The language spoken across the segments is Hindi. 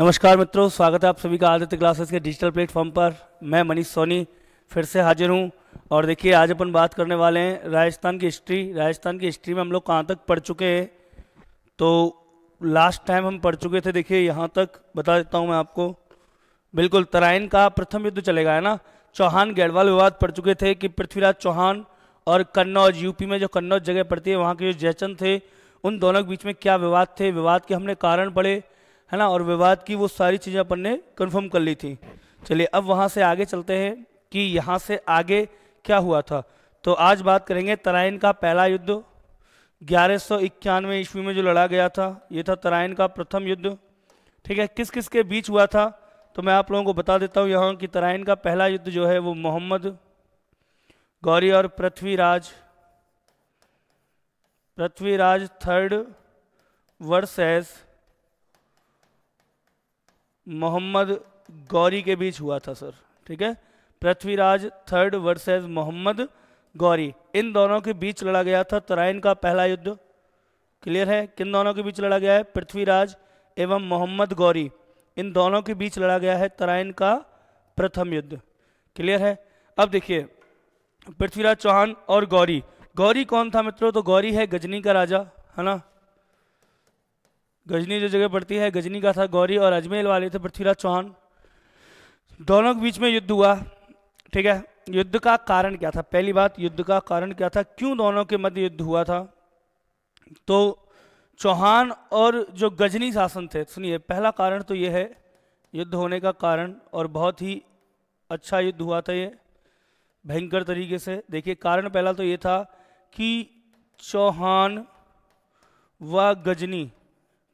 नमस्कार मित्रों स्वागत है आप सभी का आदित्य क्लासेस के डिजिटल प्लेटफॉर्म पर मैं मनीष सोनी फिर से हाजिर हूं और देखिए आज अपन बात करने वाले हैं राजस्थान की हिस्ट्री राजस्थान की हिस्ट्री में हम लोग कहाँ तक पढ़ चुके हैं तो लास्ट टाइम हम पढ़ चुके थे देखिए यहाँ तक बता देता हूँ मैं आपको बिल्कुल तराइन का प्रथम युद्ध चलेगा है ना चौहान गढ़वाल विवाद पढ़ चुके थे कि पृथ्वीराज चौहान और कन्नौज यूपी में जो कन्नौज जगह पड़ती है वहाँ के जो जयचंद थे उन दोनों के बीच में क्या विवाद थे विवाद के हमने कारण पढ़े है ना और विवाद की वो सारी चीज़ें अपन ने कन्फर्म कर ली थी चलिए अब वहाँ से आगे चलते हैं कि यहाँ से आगे क्या हुआ था तो आज बात करेंगे तराइन का पहला युद्ध ग्यारह सौ इक्यानवे ईस्वी में जो लड़ा गया था ये था तराइन का प्रथम युद्ध ठीक है किस किस के बीच हुआ था तो मैं आप लोगों को बता देता हूँ यहाँ कि तराइन का पहला युद्ध जो है वो मोहम्मद गौरी और पृथ्वीराज पृथ्वीराज थर्ड वर्सेस मोहम्मद गौरी के बीच हुआ था सर ठीक है पृथ्वीराज थर्ड वर्सेस मोहम्मद गौरी इन दोनों के बीच लड़ा गया था तराइन का पहला युद्ध क्लियर है किन दोनों के बीच लड़ा गया है पृथ्वीराज एवं मोहम्मद गौरी इन दोनों के बीच लड़ा गया है तराइन का प्रथम युद्ध क्लियर है अब देखिए पृथ्वीराज चौहान और गौरी गौरी कौन था मित्रों तो गौरी है गजनी का राजा है ना गजनी जो जगह पड़ती है गजनी का था गौरी और अजमेर वाले थे पृथ्वीराज चौहान दोनों के बीच में युद्ध हुआ ठीक है युद्ध का कारण क्या था पहली बात युद्ध का कारण क्या था क्यों दोनों के मध्य युद्ध हुआ था तो चौहान और जो गजनी शासन थे सुनिए पहला कारण तो ये है युद्ध होने का कारण और बहुत ही अच्छा युद्ध हुआ था ये भयंकर तरीके से देखिए कारण पहला तो ये था कि चौहान व गजनी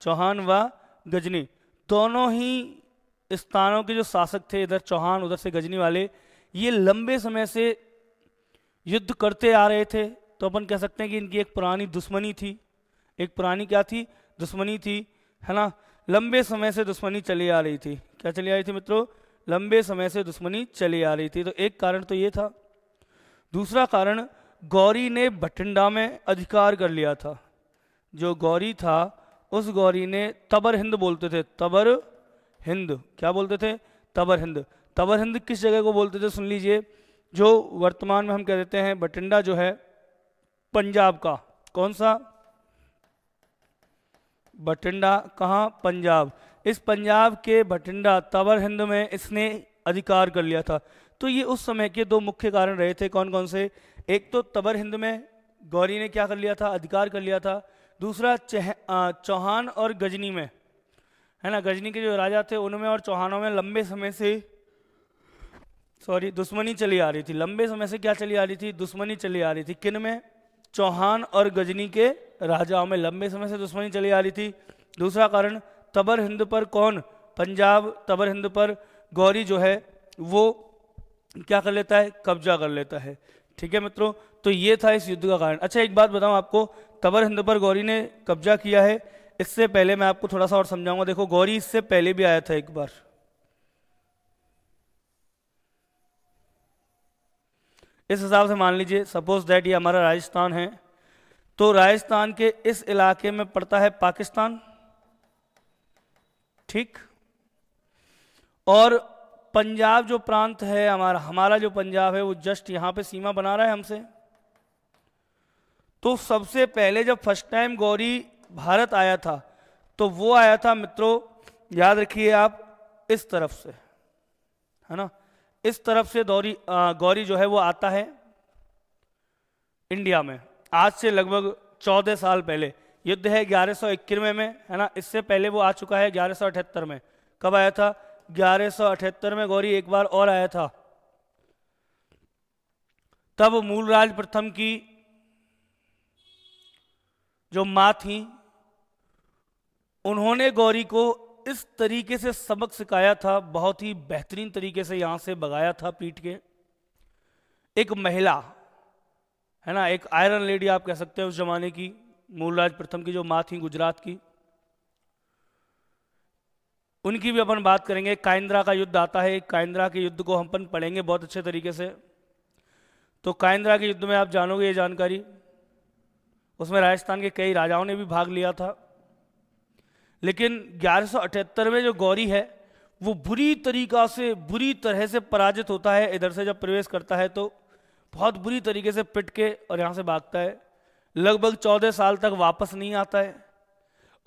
चौहान व गजनी दोनों ही स्थानों के जो शासक थे इधर चौहान उधर से गजनी वाले ये लंबे समय से युद्ध करते आ रहे थे तो अपन कह सकते हैं कि इनकी एक पुरानी दुश्मनी थी एक पुरानी क्या थी दुश्मनी थी है ना लंबे समय से दुश्मनी चली आ रही थी क्या चली आ रही थी मित्रों लंबे समय से दुश्मनी चली आ रही थी तो एक कारण तो ये था दूसरा कारण गौरी ने भटिंडा में अधिकार कर लिया था जो गौरी था उस गौरी ने तबर हिंद बोलते थे तबर हिंद क्या बोलते थे तबर हिंद तबर हिंद किस जगह को बोलते थे सुन लीजिए जो वर्तमान में हम कह देते हैं बटिंडा जो है पंजाब का कौन सा बटिंडा कहाँ पंजाब इस पंजाब के बटिंडा तबर हिंद में इसने अधिकार कर लिया था तो ये उस समय के दो मुख्य कारण रहे थे कौन कौन से एक तो तबर हिंद में गौरी ने क्या कर लिया था अधिकार कर लिया था दूसरा चौहान और गजनी में है ना गजनी के जो राजा थे उनमें और चौहानों में लंबे समय से सॉरी दुश्मनी चली आ रही थी लंबे समय से क्या चली आ रही थी दुश्मनी चली आ रही थी किन में चौहान और गजनी के राजाओं में लंबे समय से दुश्मनी चली आ रही थी दूसरा कारण तबर हिंद पर कौन पंजाब तबर हिंद पर गौरी जो है वो क्या कर लेता है कब्जा कर लेता है ठीक है मित्रों तो ये था इस युद्ध का कारण अच्छा एक बात बताऊं आपको तबर हिंद पर गौरी ने कब्जा किया है इससे पहले मैं आपको थोड़ा सा और समझाऊंगा देखो गौरी इससे पहले भी आया था एक बार इस हिसाब से मान लीजिए सपोज दैट ये हमारा राजस्थान है तो राजस्थान के इस इलाके में पड़ता है पाकिस्तान ठीक और पंजाब जो प्रांत है हमारा हमारा जो पंजाब है वो जस्ट यहां पे सीमा बना रहा है हमसे तो सबसे पहले जब फर्स्ट टाइम गौरी भारत आया था तो वो आया था मित्रों याद रखिए आप इस तरफ से है ना इस तरफ से दौरी गौरी जो है वो आता है इंडिया में आज से लगभग चौदह साल पहले युद्ध है ग्यारह सौ इक्यानवे में है ना इससे पहले वो आ चुका है ग्यारह सौ अठहत्तर में कब आया था ग्यारह सौ अठहत्तर में गौरी एक बार और आया था तब मूलराज प्रथम की जो माँ थी उन्होंने गौरी को इस तरीके से सबक सिखाया था बहुत ही बेहतरीन तरीके से यहां से बगाया था पीट के एक महिला है ना एक आयरन लेडी आप कह सकते हैं उस जमाने की मूलराज प्रथम की जो माँ थी गुजरात की उनकी भी अपन बात करेंगे काइंद्रा का युद्ध आता है काइंद्रा के युद्ध को हम अपन पढ़ेंगे बहुत अच्छे तरीके से तो काइंद्रा के युद्ध में आप जानोगे ये जानकारी उसमें राजस्थान के कई राजाओं ने भी भाग लिया था लेकिन 1178 में जो गौरी है वो बुरी तरीका से बुरी तरह से पराजित होता है इधर से जब प्रवेश करता है तो बहुत बुरी तरीके से पिट के और यहाँ से भागता है लगभग चौदह साल तक वापस नहीं आता है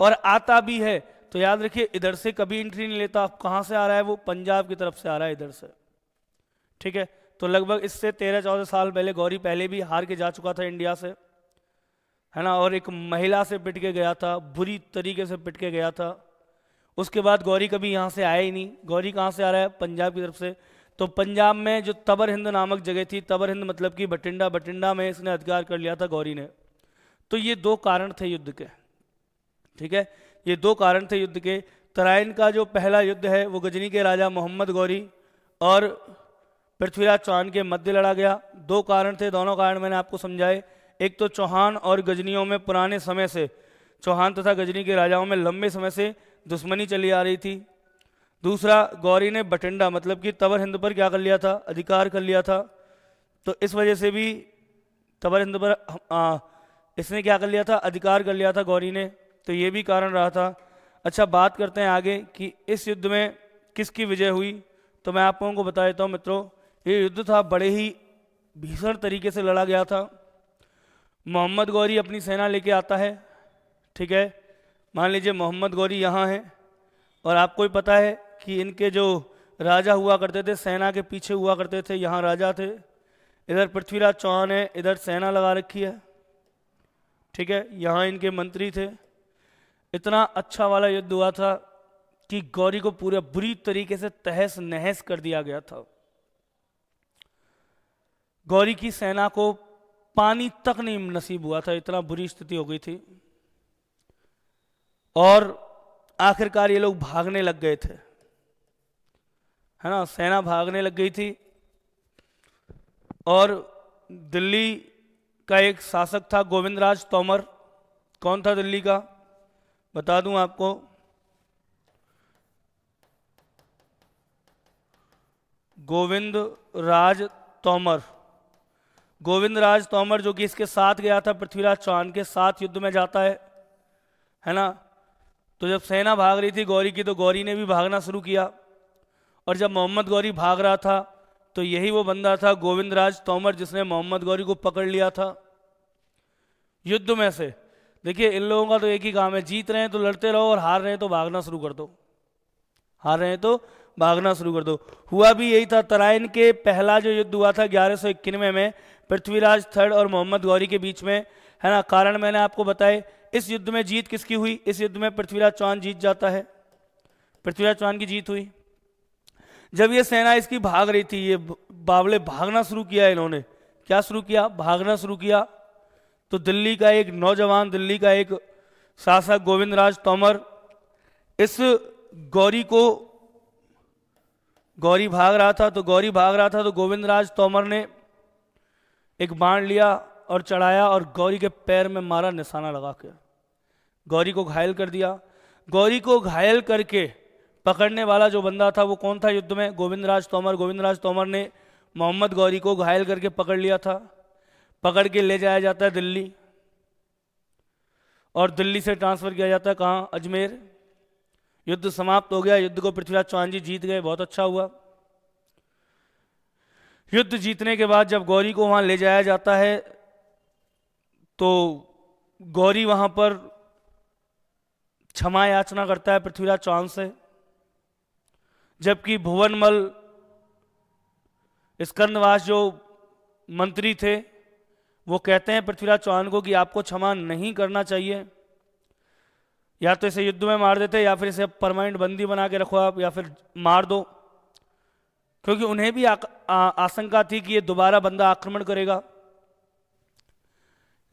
और आता भी है तो याद रखिए इधर से कभी एंट्री नहीं लेता कहाँ से आ रहा है वो पंजाब की तरफ से आ रहा है इधर से ठीक है तो लगभग इससे तेरह चौदह साल पहले गौरी पहले भी हार के जा चुका था इंडिया से है ना और एक महिला से पिट के गया था बुरी तरीके से पिट के गया था उसके बाद गौरी कभी यहाँ से आया ही नहीं गौरी कहाँ से आ रहा है पंजाब की तरफ से तो पंजाब में जो तबर हिंद नामक जगह थी तबर हिंद मतलब कि बटिंडा बटिंडा में इसने अधिकार कर लिया था गौरी ने तो ये दो कारण थे युद्ध के ठीक है ये दो कारण थे युद्ध के तराइन का जो पहला युद्ध है वो गजनी के राजा मोहम्मद गौरी और पृथ्वीराज चौहान के मध्य लड़ा गया दो कारण थे दोनों कारण मैंने आपको समझाए एक तो चौहान और गजनियों में पुराने समय से चौहान तथा गजनी के राजाओं में लंबे समय से दुश्मनी चली आ रही थी दूसरा गौरी ने बटिंडा मतलब कि तवर हिंद पर क्या कर लिया था अधिकार कर लिया था तो इस वजह से भी तवर हिंद पर आ, इसने क्या कर लिया था अधिकार कर लिया था गौरी ने तो ये भी कारण रहा था अच्छा बात करते हैं आगे कि इस युद्ध में किसकी विजय हुई तो मैं आप लोगों को बता देता हूँ मित्रों ये युद्ध था बड़े ही भीषण तरीके से लड़ा गया था मोहम्मद गौरी अपनी सेना लेके आता है ठीक है मान लीजिए मोहम्मद गौरी यहाँ हैं और आपको ही पता है कि इनके जो राजा हुआ करते थे सेना के पीछे हुआ करते थे यहाँ राजा थे इधर पृथ्वीराज चौहान है इधर सेना लगा रखी है ठीक है यहाँ इनके मंत्री थे इतना अच्छा वाला युद्ध हुआ था कि गौरी को पूरे बुरी तरीके से तहस नहस कर दिया गया था गौरी की सेना को पानी तक नहीं नसीब हुआ था इतना बुरी स्थिति हो गई थी और आखिरकार ये लोग भागने लग गए थे है ना सेना भागने लग गई थी और दिल्ली का एक शासक था गोविंद राज तोमर कौन था दिल्ली का बता दूं आपको गोविंद राज तोमर गोविंद राज तोमर जो कि इसके साथ गया था पृथ्वीराज चौहान के साथ युद्ध में जाता है है ना तो जब सेना भाग रही थी गौरी की तो गौरी ने भी भागना शुरू किया और जब मोहम्मद गौरी भाग रहा था तो यही वो बंदा था गोविंद राज तोमर जिसने मोहम्मद गौरी को पकड़ लिया था युद्ध में से देखिए इन लोगों का तो एक ही काम है जीत रहे हैं तो लड़ते रहो और हार रहे हैं तो भागना शुरू कर दो हार रहे हैं तो भागना शुरू कर दो हुआ भी यही था तराइन के पहला जो युद्ध हुआ था ग्यारह में, में पृथ्वीराज थर्ड और मोहम्मद गौरी के बीच में है ना कारण मैंने आपको बताए इस युद्ध में जीत किसकी हुई इस युद्ध में पृथ्वीराज चौहान जीत जाता है पृथ्वीराज चौहान की जीत हुई जब ये सेना इसकी भाग रही थी ये बावले भागना शुरू किया इन्होंने क्या शुरू किया भागना शुरू किया तो दिल्ली का एक नौजवान दिल्ली का एक शासक गोविंद राज तोमर इस गौरी को गौरी भाग रहा था तो गौरी भाग रहा था तो गोविंद राज तोमर ने एक बाण लिया और चढ़ाया और गौरी के पैर में मारा निशाना लगा के गौरी को घायल कर दिया गौरी को घायल करके पकड़ने वाला जो बंदा था वो कौन था युद्ध में गोविंद राज तोमर गोविंद राज तोमर ने मोहम्मद गौरी को घायल करके पकड़ लिया था पकड़ के ले जाया जाता है दिल्ली और दिल्ली से ट्रांसफ़र किया जाता है कहाँ अजमेर युद्ध समाप्त हो गया युद्ध को पृथ्वीराज चौहान जी जीत गए बहुत अच्छा हुआ युद्ध जीतने के बाद जब गौरी को वहां ले जाया जाता है तो गौरी वहां पर क्षमा याचना करता है पृथ्वीराज चौहान से जबकि भुवनमल स्कंदवास जो मंत्री थे वो कहते हैं पृथ्वीराज चौहान को कि आपको क्षमा नहीं करना चाहिए या तो इसे युद्ध में मार देते या फिर इसे परमानेंट बंदी बना के रखो आप या फिर मार दो क्योंकि उन्हें भी आशंका थी कि ये दोबारा बंदा आक्रमण करेगा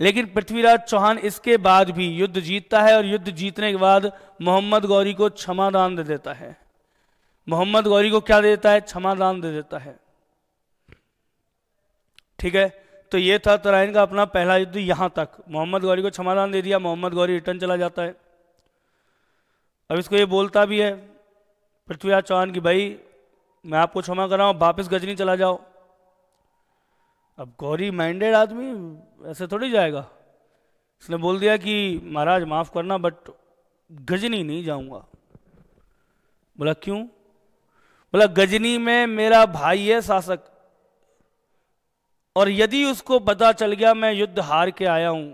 लेकिन पृथ्वीराज चौहान इसके बाद भी युद्ध जीतता है और युद्ध जीतने के बाद मोहम्मद गौरी को क्षमादान दे देता है मोहम्मद गौरी को क्या दे देता है क्षमादान दे देता है ठीक है तो ये था तराइन का अपना पहला युद्ध यहां तक मोहम्मद गौरी को क्षमादान दे दिया मोहम्मद गौरी रिटर्न चला जाता है अब इसको ये बोलता भी है पृथ्वीराज चौहान की भाई मैं आपको क्षमा कर रहा हूँ वापस गजनी चला जाओ अब गौरी माइंडेड आदमी ऐसे थोड़ी जाएगा इसने बोल दिया कि महाराज माफ़ करना बट गजनी नहीं जाऊंगा बोला क्यों बोला गजनी में मेरा भाई है शासक और यदि उसको पता चल गया मैं युद्ध हार के आया हूं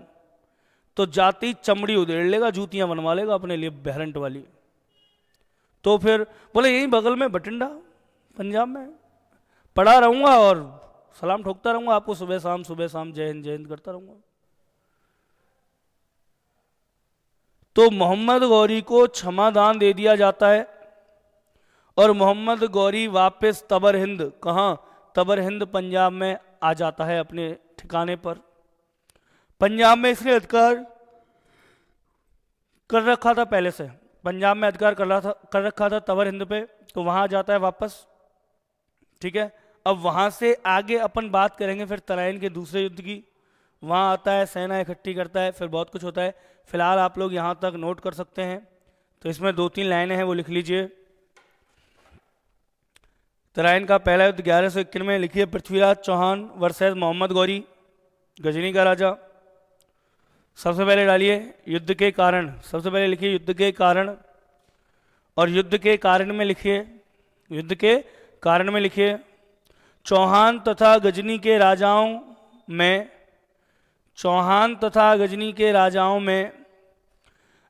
तो जाति चमड़ी उधेड़ लेगा जूतियां बनवा लेगा अपने लिए बहरंट वाली तो फिर बोले यही बगल में बटिंडा पंजाब में पढ़ा रहूँगा और सलाम ठोकता रहूँगा आपको सुबह शाम सुबह शाम जय हिंद जय हिंद करता रहूँगा तो मोहम्मद गौरी को क्षमा दान दे दिया जाता है और मोहम्मद गौरी वापस तबर हिंद कहाँ तबर हिंद पंजाब में आ जाता है अपने ठिकाने पर पंजाब में इसने अधिकार कर रखा था पहले से पंजाब में अधिकार कर रहा था कर रखा था तबर हिंद पे तो वहाँ जाता है वापस ठीक है अब वहां से आगे अपन बात करेंगे फिर तराइन के दूसरे युद्ध की वहां आता है सेना इकट्ठी करता है फिर बहुत कुछ होता है फिलहाल आप लोग यहां तक नोट कर सकते हैं तो इसमें दो तीन लाइनें हैं वो लिख लीजिए तराइन का पहला युद्ध ग्यारह सौ इक्कीन में लिखिए पृथ्वीराज चौहान वर्सेज मोहम्मद गौरी गजनी का राजा सबसे पहले डालिए युद्ध के कारण सबसे पहले लिखिए युद्ध के कारण और युद्ध के कारण में लिखिए युद्ध के कारण में लिखिए चौहान तथा गजनी के राजाओं में चौहान तथा गजनी के राजाओं में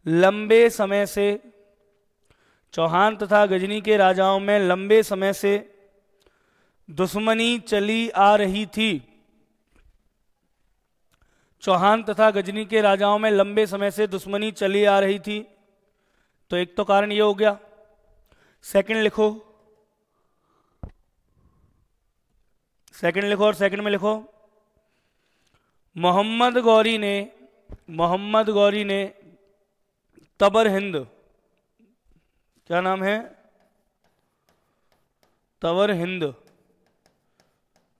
लंबे समय से चौहान तथा गजनी के राजाओं में लंबे समय से दुश्मनी चली आ रही थी चौहान तथा गजनी के राजाओं में लंबे समय से दुश्मनी चली आ रही थी तो एक तो कारण ये हो गया सेकंड लिखो सेकंड लिखो और सेकंड में लिखो मोहम्मद गौरी ने मोहम्मद गौरी ने तबर हिंद क्या नाम है तबर हिंद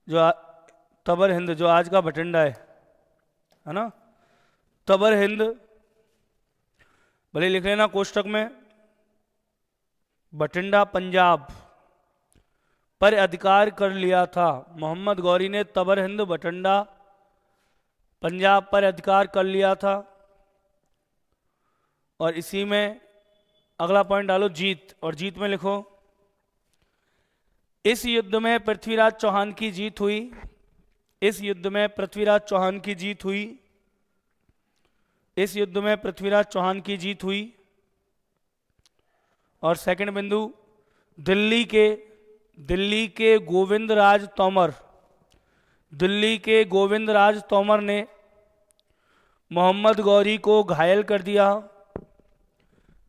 जो आ, तबर हिंद जो आज का बठिंडा है है ना तबर हिंद भले लिख लेना कोष्टक में बठिंडा पंजाब पर अधिकार कर लिया था मोहम्मद गौरी ने तबर हिंद बटंडा पंजाब पर अधिकार कर लिया था और इसी में अगला पॉइंट डालो जीत और जीत में लिखो इस युद्ध में पृथ्वीराज चौहान की जीत हुई इस युद्ध में पृथ्वीराज चौहान की जीत हुई इस युद्ध में पृथ्वीराज चौहान की जीत हुई और सेकंड बिंदु दिल्ली के दिल्ली के गोविंद राज तोमर दिल्ली के गोविंद राज तोमर ने मोहम्मद गौरी को घायल कर दिया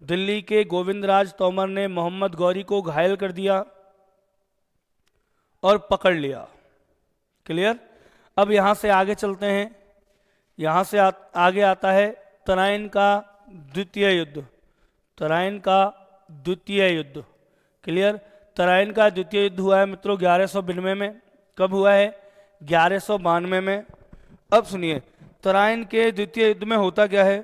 दिल्ली के गोविंद राज तोमर ने मोहम्मद गौरी को घायल कर दिया और पकड़ लिया क्लियर अब यहां से आगे चलते हैं यहां से आ, आगे आता है तराइन का द्वितीय युद्ध तराइन का द्वितीय युद्ध क्लियर तराइन का द्वितीय युद्ध हुआ है मित्रों ग्यारह सौ बिनवे में कब हुआ है ग्यारह सौ बानवे में अब सुनिए तराइन के द्वितीय युद्ध में होता क्या है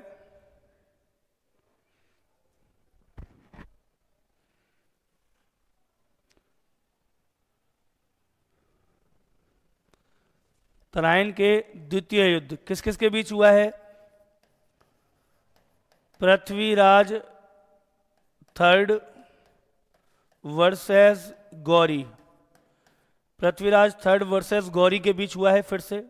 तराइन के द्वितीय युद्ध किस किस के बीच हुआ है Prithviraj third versus Ghori Prithviraj third versus Ghori के बीच हुआ है फिर से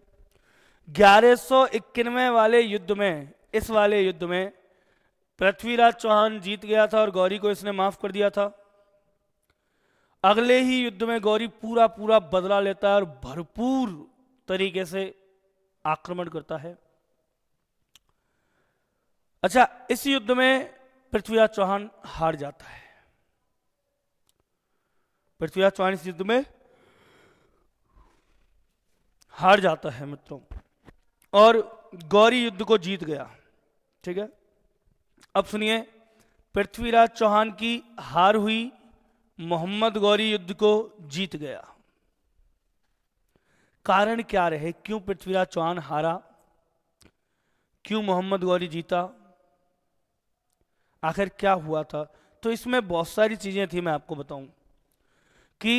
ग्यारह वाले युद्ध में इस वाले युद्ध में पृथ्वीराज चौहान जीत गया था और गौरी को इसने माफ कर दिया था अगले ही युद्ध में गौरी पूरा पूरा बदला लेता है और भरपूर तरीके से आक्रमण करता है अच्छा इस युद्ध में पृथ्वीराज चौहान हार जाता है पृथ्वीराज चौहान इस युद्ध में हार जाता है मित्रों और गौरी युद्ध को जीत गया ठीक है अब सुनिए पृथ्वीराज चौहान की हार हुई मोहम्मद गौरी युद्ध को जीत गया कारण क्या रहे क्यों पृथ्वीराज चौहान हारा क्यों मोहम्मद गौरी जीता आखिर क्या हुआ था तो इसमें बहुत सारी चीजें थी मैं आपको बताऊं कि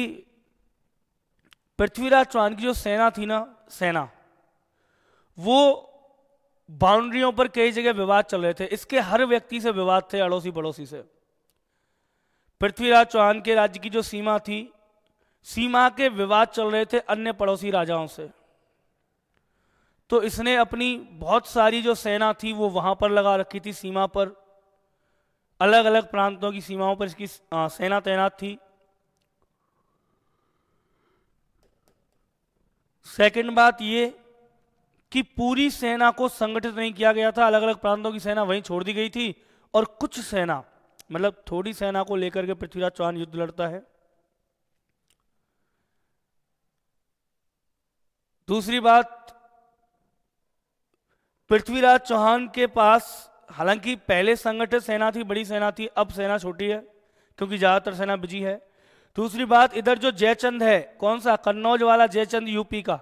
पृथ्वीराज चौहान की जो सेना थी ना सेना वो बाउंड्रियों पर कई जगह विवाद चल रहे थे इसके हर व्यक्ति से विवाद थे अड़ोसी पड़ोसी से पृथ्वीराज चौहान के राज्य की जो सीमा थी सीमा के विवाद चल रहे थे अन्य पड़ोसी राजाओं से तो इसने अपनी बहुत सारी जो सेना थी वो वहां पर लगा रखी थी सीमा पर अलग अलग प्रांतों की सीमाओं पर इसकी सेना तैनात थी सेकंड बात ये कि पूरी सेना को संगठित नहीं किया गया था अलग अलग प्रांतों की सेना वहीं छोड़ दी गई थी और कुछ सेना मतलब थोड़ी सेना को लेकर के पृथ्वीराज चौहान युद्ध लड़ता है दूसरी बात पृथ्वीराज चौहान के पास हालांकि पहले संगठित सेना थी बड़ी सेना थी अब सेना छोटी है क्योंकि ज़्यादातर सेना बिजी है दूसरी बात इधर जो जयचंद है कौन सा कन्नौज वाला जयचंद यूपी का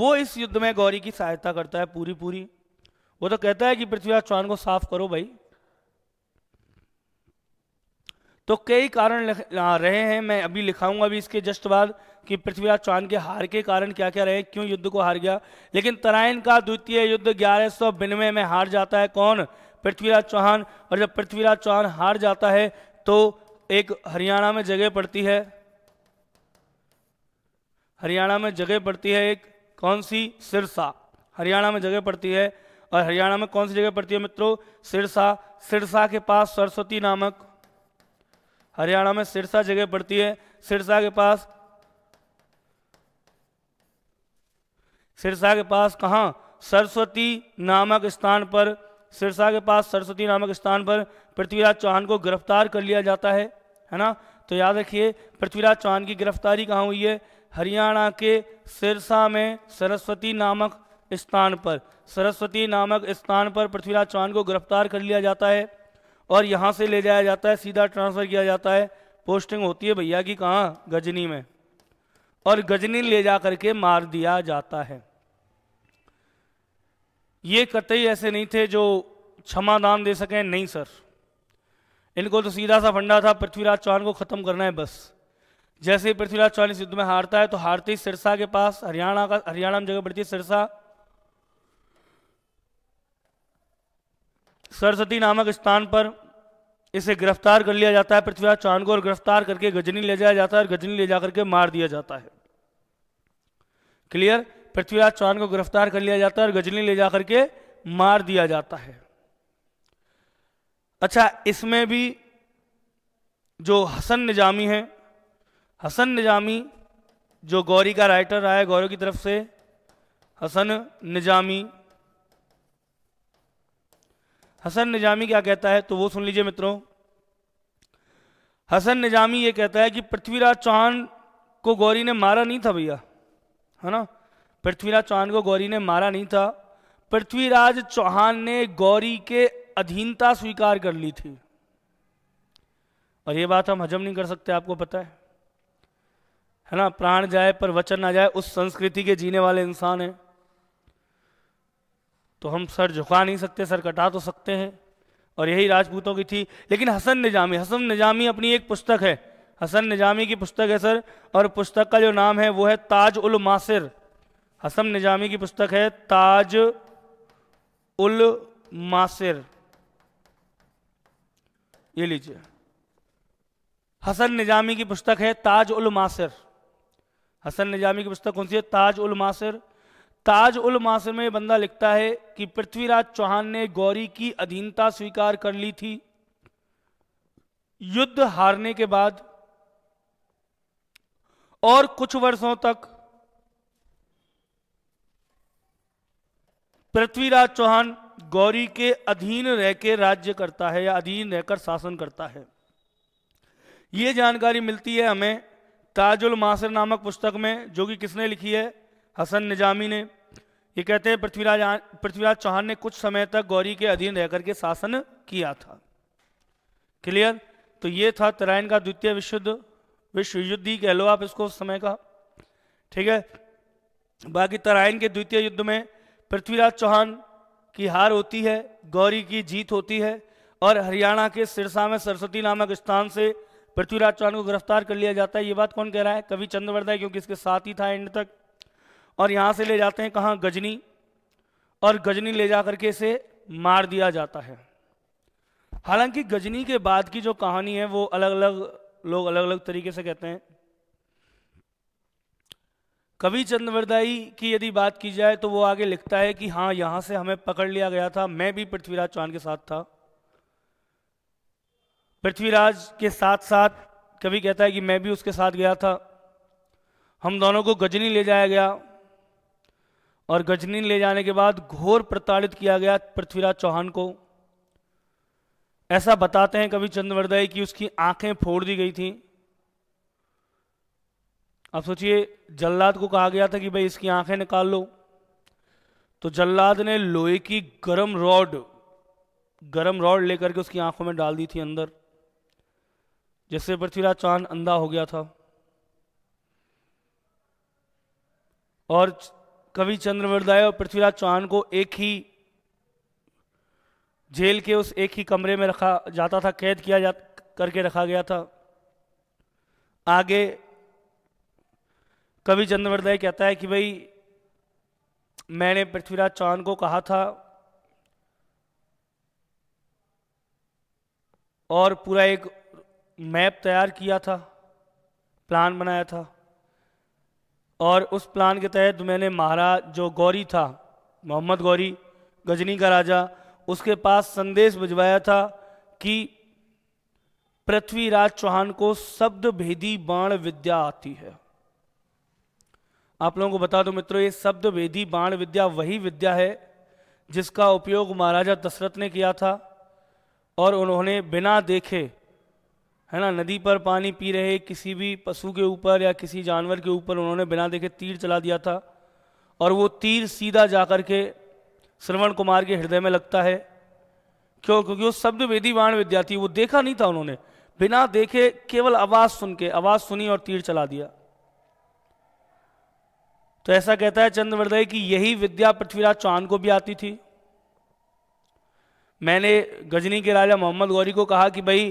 वो इस युद्ध में गौरी की सहायता करता है पूरी पूरी वो तो कहता है कि पृथ्वीराज चौहान को साफ करो भाई तो कई कारण रहे हैं मैं अभी लिखाऊंगा अभी इसके जस्ट बाद कि पृथ्वीराज चौहान के हार के कारण क्या क्या रहे क्यों युद्ध को हार गया लेकिन तराइन का द्वितीय युद्ध ग्यारह में हार जाता है कौन पृथ्वीराज चौहान और जब पृथ्वीराज चौहान हार जाता है तो एक हरियाणा में जगह पड़ती है हरियाणा में जगह पड़ती है एक कौन सी सिरसा हरियाणा में जगह पड़ती है और हरियाणा में कौन सी जगह पड़ती है मित्रों सिरसा सिरसा के पास सरस्वती नामक हरियाणा में सिरसा जगह पड़ती है सिरसा के पास सिरसा के पास कहा सरस्वती नामक स्थान पर सिरसा के पास सरस्वती नामक स्थान पर पृथ्वीराज चौहान को गिरफ्तार कर लिया जाता है है ना तो याद रखिए पृथ्वीराज चौहान की गिरफ्तारी कहाँ हुई है हरियाणा के सिरसा में सरस्वती नामक स्थान पर सरस्वती नामक स्थान पर पृथ्वीराज चौहान को गिरफ्तार कर लिया जाता है और यहाँ से ले जाया जाता है सीधा ट्रांसफ़र किया जाता है पोस्टिंग होती है भैया की कहाँ गजनी में और गजनी ले जा करके मार दिया जाता है ये कतई ऐसे नहीं थे जो क्षमादान दे सकें नहीं सर इनको तो सीधा सा फंडा था पृथ्वीराज चौहान को ख़त्म करना है बस जैसे ही पृथ्वीराज चौहान इस युद्ध में हारता है तो हारते ही सिरसा के पास हरियाणा का हरियाणा में जगह पड़ती है सिरसा सरस्वती नामक स्थान पर इसे गिरफ्तार कर लिया जाता है पृथ्वीराज चौहान को और गिरफ्तार करके गजनी ले जाया जाता है और गजनी ले जाकर के मार दिया जाता है क्लियर पृथ्वीराज चौहान को गिरफ्तार कर लिया जाता है और गजनी ले जाकर के मार दिया जाता है अच्छा इसमें भी जो हसन निजामी हैं हसन निजामी जो गौरी का राइटर रहा है गौरव की तरफ से हसन निजामी हसन निजामी क्या कहता है तो वो सुन लीजिए मित्रों हसन निजामी ये कहता है कि पृथ्वीराज चौहान को गौरी ने मारा नहीं था भैया है ना पृथ्वीराज चौहान को गौरी ने मारा नहीं था पृथ्वीराज चौहान ने गौरी के अधीनता स्वीकार कर ली थी और ये बात हम हजम नहीं कर सकते आपको पता है है ना प्राण जाए पर वचन ना जाए उस संस्कृति के जीने वाले इंसान है तो हम सर झुका नहीं सकते सर कटा तो सकते हैं और यही राजपूतों की थी लेकिन हसन निजामी हसन निजामी अपनी एक पुस्तक है हसन निजामी की पुस्तक है सर और पुस्तक का जो नाम है वो है ताज उल मासिर हसन निजामी की पुस्तक है ताज उल मासिर ये लीजिए हसन निजामी की पुस्तक है ताज उल मासिर हसन निजामी की पुस्तक कौन सी है ताज उल मासिर ताज उल मासिर में बंदा लिखता है कि पृथ्वीराज चौहान ने गौरी की अधीनता स्वीकार कर ली थी युद्ध हारने के बाद और कुछ वर्षों तक पृथ्वीराज चौहान गौरी के अधीन रह के राज्य करता है या अधीन रहकर शासन करता है ये जानकारी मिलती है हमें ताजुल मासर नामक पुस्तक में जो कि किसने लिखी है हसन निजामी ने ये कहते हैं पृथ्वीराज पृथ्वीराज चौहान ने कुछ समय तक गौरी के अधीन रह करके शासन किया था क्लियर तो ये था तराइन का द्वितीय विशुद्ध विश्व युद्ध ही कह लो आप इसको उस समय का ठीक है बाकी तराइन के द्वितीय युद्ध में पृथ्वीराज चौहान की हार होती है गौरी की जीत होती है और हरियाणा के सिरसा में सरस्वती नामक स्थान से पृथ्वीराज चौहान को गिरफ्तार कर लिया जाता है ये बात कौन कह रहा है कवि चंद्रवर्धा क्योंकि इसके साथ ही था एंड तक और यहाँ से ले जाते हैं कहाँ गजनी और गजनी ले जा करके इसे मार दिया जाता है हालांकि गजनी के बाद की जो कहानी है वो अलग अलग लोग अलग अलग तरीके से कहते हैं कवि चंद्रवरदाई की यदि बात की जाए तो वो आगे लिखता है कि हाँ यहाँ से हमें पकड़ लिया गया था मैं भी पृथ्वीराज चौहान के साथ था पृथ्वीराज के साथ साथ कवि कहता है कि मैं भी उसके साथ गया था हम दोनों को गजनी ले जाया गया और गजनी ले जाने के बाद घोर प्रताड़ित किया गया पृथ्वीराज चौहान को ऐसा बताते हैं कवि चंद्रवरदाई की उसकी आंखें फोड़ दी गई थी अब सोचिए जल्लाद को कहा गया था कि भाई इसकी आंखें निकाल लो तो जल्लाद ने लोहे की गरम रॉड गरम रॉड लेकर के उसकी आंखों में डाल दी थी अंदर जिससे पृथ्वीराज चांद अंधा हो गया था और कवि चंद्रवरदाय और पृथ्वीराज चौहान को एक ही जेल के उस एक ही कमरे में रखा जाता था कैद किया जा करके रखा गया था आगे कवि चंद्रवरदय कहता है कि भाई मैंने पृथ्वीराज चौहान को कहा था और पूरा एक मैप तैयार किया था प्लान बनाया था और उस प्लान के तहत मैंने महाराज जो गौरी था मोहम्मद गौरी गजनी का राजा उसके पास संदेश भिजवाया था कि पृथ्वीराज चौहान को शब्द भेदी बाण विद्या आती है आप लोगों को बता दो मित्रों ये शब्द वेदी बाण विद्या वही विद्या है जिसका उपयोग महाराजा दशरथ ने किया था और उन्होंने बिना देखे है ना नदी पर पानी पी रहे किसी भी पशु के ऊपर या किसी जानवर के ऊपर उन्होंने बिना देखे तीर चला दिया था और वो तीर सीधा जा कर के श्रवण कुमार के हृदय में लगता है क्यों क्योंकि वो शब्द वेदी बाण विद्या थी वो देखा नहीं था उन्होंने बिना देखे केवल आवाज़ सुन के आवाज़ सुनी और तीर चला दिया तो ऐसा कहता है चंद्रवृदय कि यही विद्या पृथ्वीराज चौहान को भी आती थी मैंने गजनी के राजा मोहम्मद गौरी को कहा कि भाई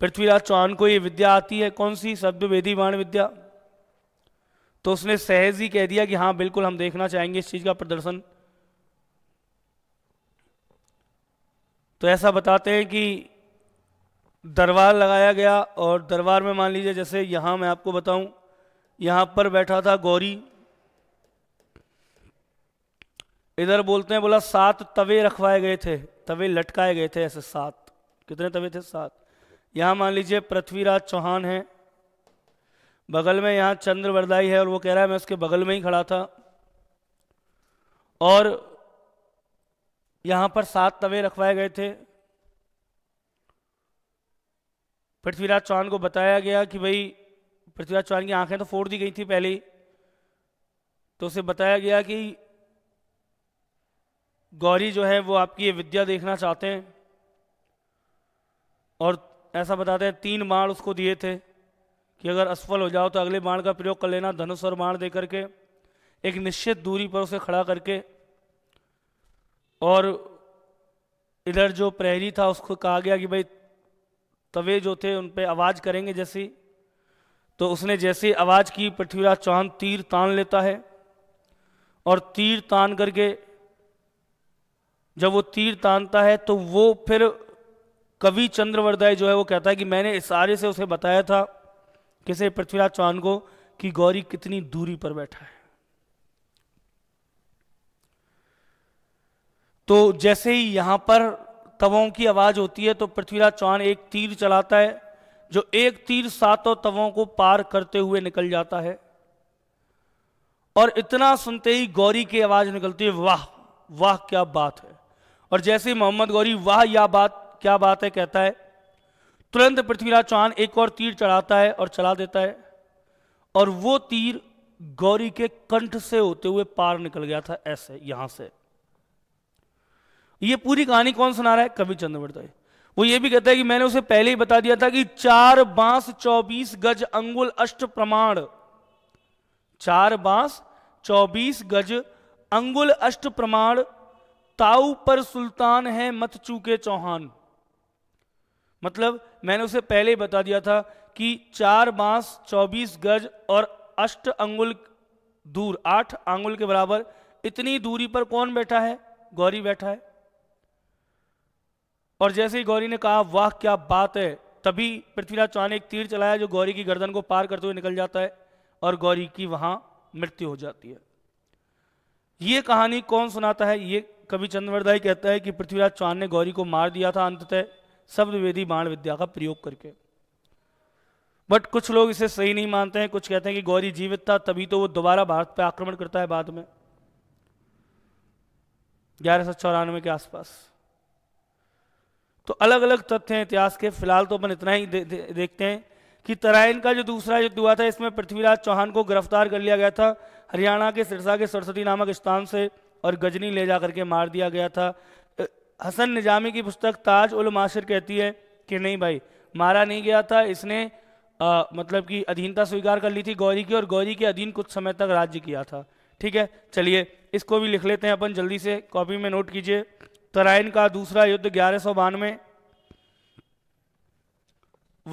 पृथ्वीराज चौहान को ये विद्या आती है कौन सी सभ्य वेदी वाण विद्या तो उसने सहज ही कह दिया कि हाँ बिल्कुल हम देखना चाहेंगे इस चीज़ का प्रदर्शन तो ऐसा बताते हैं कि दरबार लगाया गया और दरबार में मान लीजिए जैसे यहां मैं आपको बताऊं यहां पर बैठा था गौरी इधर बोलते हैं बोला सात तवे रखवाए गए थे तवे लटकाए गए थे ऐसे सात कितने तवे थे सात यहां मान लीजिए पृथ्वीराज चौहान है बगल में यहां चंद्र वरदाई है और वो कह रहा है मैं उसके बगल में ही खड़ा था और यहां पर सात तवे रखवाए गए थे पृथ्वीराज चौहान को बताया गया कि भाई पृथ्वीराज चौहान की आंखें तो फोड़ दी गई थी पहले ही तो उसे बताया गया कि गौरी जो है वो आपकी ये विद्या देखना चाहते हैं और ऐसा बताते हैं तीन बाण उसको दिए थे कि अगर असफल हो जाओ तो अगले बाण का प्रयोग कर लेना धनुष और बाण दे करके एक निश्चित दूरी पर उसे खड़ा करके और इधर जो प्रहरी था उसको कहा गया कि भाई तवे जो थे उन पर आवाज़ करेंगे जैसी तो उसने जैसी आवाज़ की पृथ्वीराज चौहान तीर तान लेता है और तीर तान करके जब वो तीर तानता है तो वो फिर कवि चंद्रवरदाय जो है वो कहता है कि मैंने इशारे से उसे बताया था किसे पृथ्वीराज चौहान को कि गौरी कितनी दूरी पर बैठा है तो जैसे ही यहां पर तवों की आवाज होती है तो पृथ्वीराज चौहान एक तीर चलाता है जो एक तीर सातों तवों को पार करते हुए निकल जाता है और इतना सुनते ही गौरी की आवाज निकलती है वाह वाह क्या बात है और जैसे मोहम्मद गौरी वाह या बात क्या बात है कहता है तुरंत पृथ्वीराज चौहान एक और तीर चढ़ाता है और चला देता है और वो तीर गौरी के कंठ से होते हुए पार निकल गया था ऐसे यहां से ये पूरी कहानी कौन सुना रहा है कवि चंद्रवर्धन वो ये भी कहता है कि मैंने उसे पहले ही बता दिया था कि चार बांस चौबीस गज अंगुल अष्ट प्रमाण चार बांस चौबीस गज अंगुल अष्ट प्रमाण ताऊ पर सुल्तान है मत चूके चौहान मतलब मैंने उसे पहले ही बता दिया था कि चार बांस चौबीस गज और अष्ट अंगुल दूर आठ अंगुल के बराबर इतनी दूरी पर कौन बैठा है गौरी बैठा है और जैसे ही गौरी ने कहा वाह क्या बात है तभी पृथ्वीराज चौहान एक तीर चलाया जो गौरी की गर्दन को पार करते हुए निकल जाता है और गौरी की वहां मृत्यु हो जाती है ये कहानी कौन सुनाता है ये कवि चंद्रवरदाई कहता है कि पृथ्वीराज चौहान ने गौरी को मार दिया था अंततः शब्द वेदी बाण विद्या का प्रयोग करके बट कुछ लोग इसे सही नहीं मानते हैं कुछ कहते हैं कि गौरी जीवित था तभी तो वो दोबारा भारत पर आक्रमण करता है बाद में ग्यारह सौ चौरानवे के आसपास तो अलग अलग तथ्य हैं इतिहास के फिलहाल तो अपन इतना ही दे, दे, देखते हैं कि तराइन का जो दूसरा युद्ध हुआ था इसमें पृथ्वीराज चौहान को गिरफ्तार कर लिया गया था हरियाणा के सिरसा के सरस्वती नामक स्थान से और गजनी ले जा करके मार दिया गया था हसन निजामी की पुस्तक ताज उल माशिर कहती है कि नहीं भाई मारा नहीं गया था इसने आ, मतलब कि अधीनता स्वीकार कर ली थी गौरी की और गौरी के अधीन कुछ समय तक राज्य किया था ठीक है चलिए इसको भी लिख लेते हैं अपन जल्दी से कॉपी में नोट कीजिए तराइन का दूसरा युद्ध ग्यारह सौ बानवे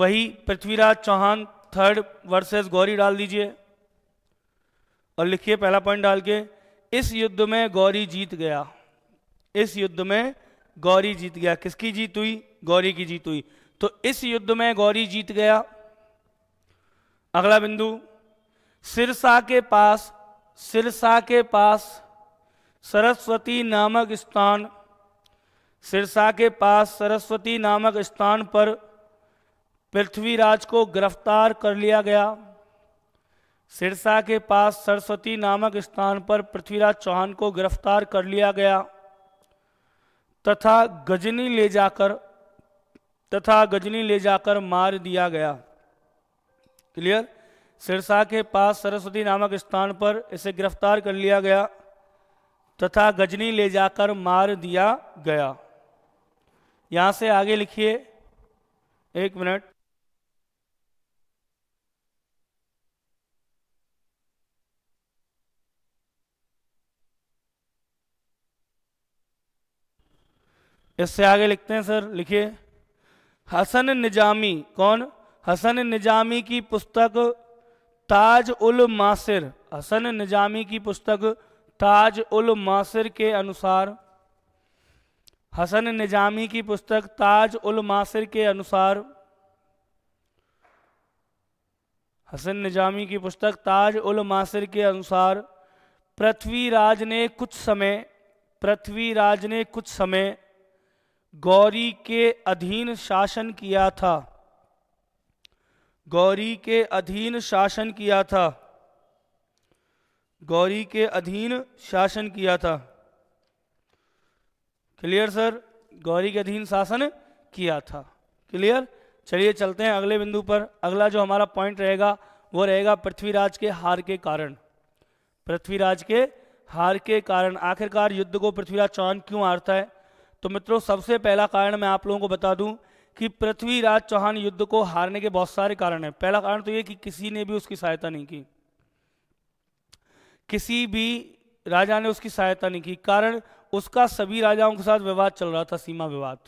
वही पृथ्वीराज चौहान थर्ड वर्सेस गौरी डाल दीजिए और लिखिए पहला पॉइंट डाल के इस युद्ध में गौरी जीत गया इस युद्ध में गौरी जीत गया किसकी जीत हुई गौरी की जीत हुई तो इस युद्ध में गौरी जीत गया अगला बिंदु सिरसा के पास सिरसा के पास सरस्वती नामक स्थान सिरसा के पास सरस्वती नामक स्थान पर पृथ्वीराज को गिरफ्तार कर लिया गया सिरसा के पास सरस्वती नामक स्थान पर पृथ्वीराज चौहान को गिरफ्तार कर लिया गया तथा गजनी ले जाकर तथा गजनी ले जाकर मार दिया गया क्लियर सिरसा के पास सरस्वती नामक स्थान पर इसे गिरफ्तार कर लिया गया तथा गजनी ले जाकर मार दिया गया यहाँ से आगे लिखिए एक मिनट इससे आगे लिखते हैं सर लिखिए हसन निजामी कौन हसन निजामी की पुस्तक ताज उल मासिर हसन निजामी की पुस्तक ताज उल मासिर के अनुसार हसन निजामी की पुस्तक ताज उल मासिर के अनुसार हसन निजामी की पुस्तक ताज उल मासिर के अनुसार पृथ्वीराज ने कुछ समय पृथ्वीराज ने कुछ समय गौरी के अधीन शासन किया था गौरी के अधीन शासन किया था गौरी के अधीन शासन किया था क्लियर सर गौरी के अधीन शासन किया था क्लियर चलिए चलते हैं अगले बिंदु पर अगला जो हमारा पॉइंट रहेगा वो रहेगा पृथ्वीराज के हार के कारण पृथ्वीराज के हार के कारण आखिरकार युद्ध को पृथ्वीराज चौहान क्यों हारता है तो मित्रों सबसे पहला कारण मैं आप लोगों को बता दूं कि पृथ्वीराज चौहान युद्ध को हारने के बहुत सारे कारण हैं पहला कारण तो ये कि किसी ने भी उसकी सहायता नहीं की किसी भी राजा ने उसकी सहायता नहीं की कारण उसका सभी राजाओं के साथ विवाद चल रहा था सीमा विवाद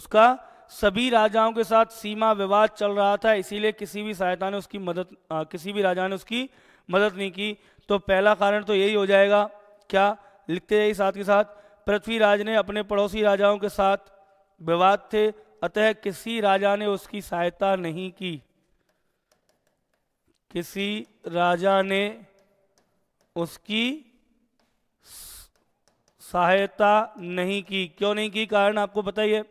उसका सभी राजाओं के साथ सीमा विवाद चल रहा था इसीलिए किसी भी सहायता ने उसकी मदद आ, किसी भी राजा ने उसकी मदद नहीं की तो पहला कारण तो यही हो जाएगा क्या लिखते जाइए साथ के साथ पृथ्वीराज ने अपने पड़ोसी राजाओं के साथ विवाद थे अतः किसी राजा ने उसकी सहायता नहीं की किसी राजा ने उसकी सहायता नहीं की क्यों नहीं की कारण आपको बताइए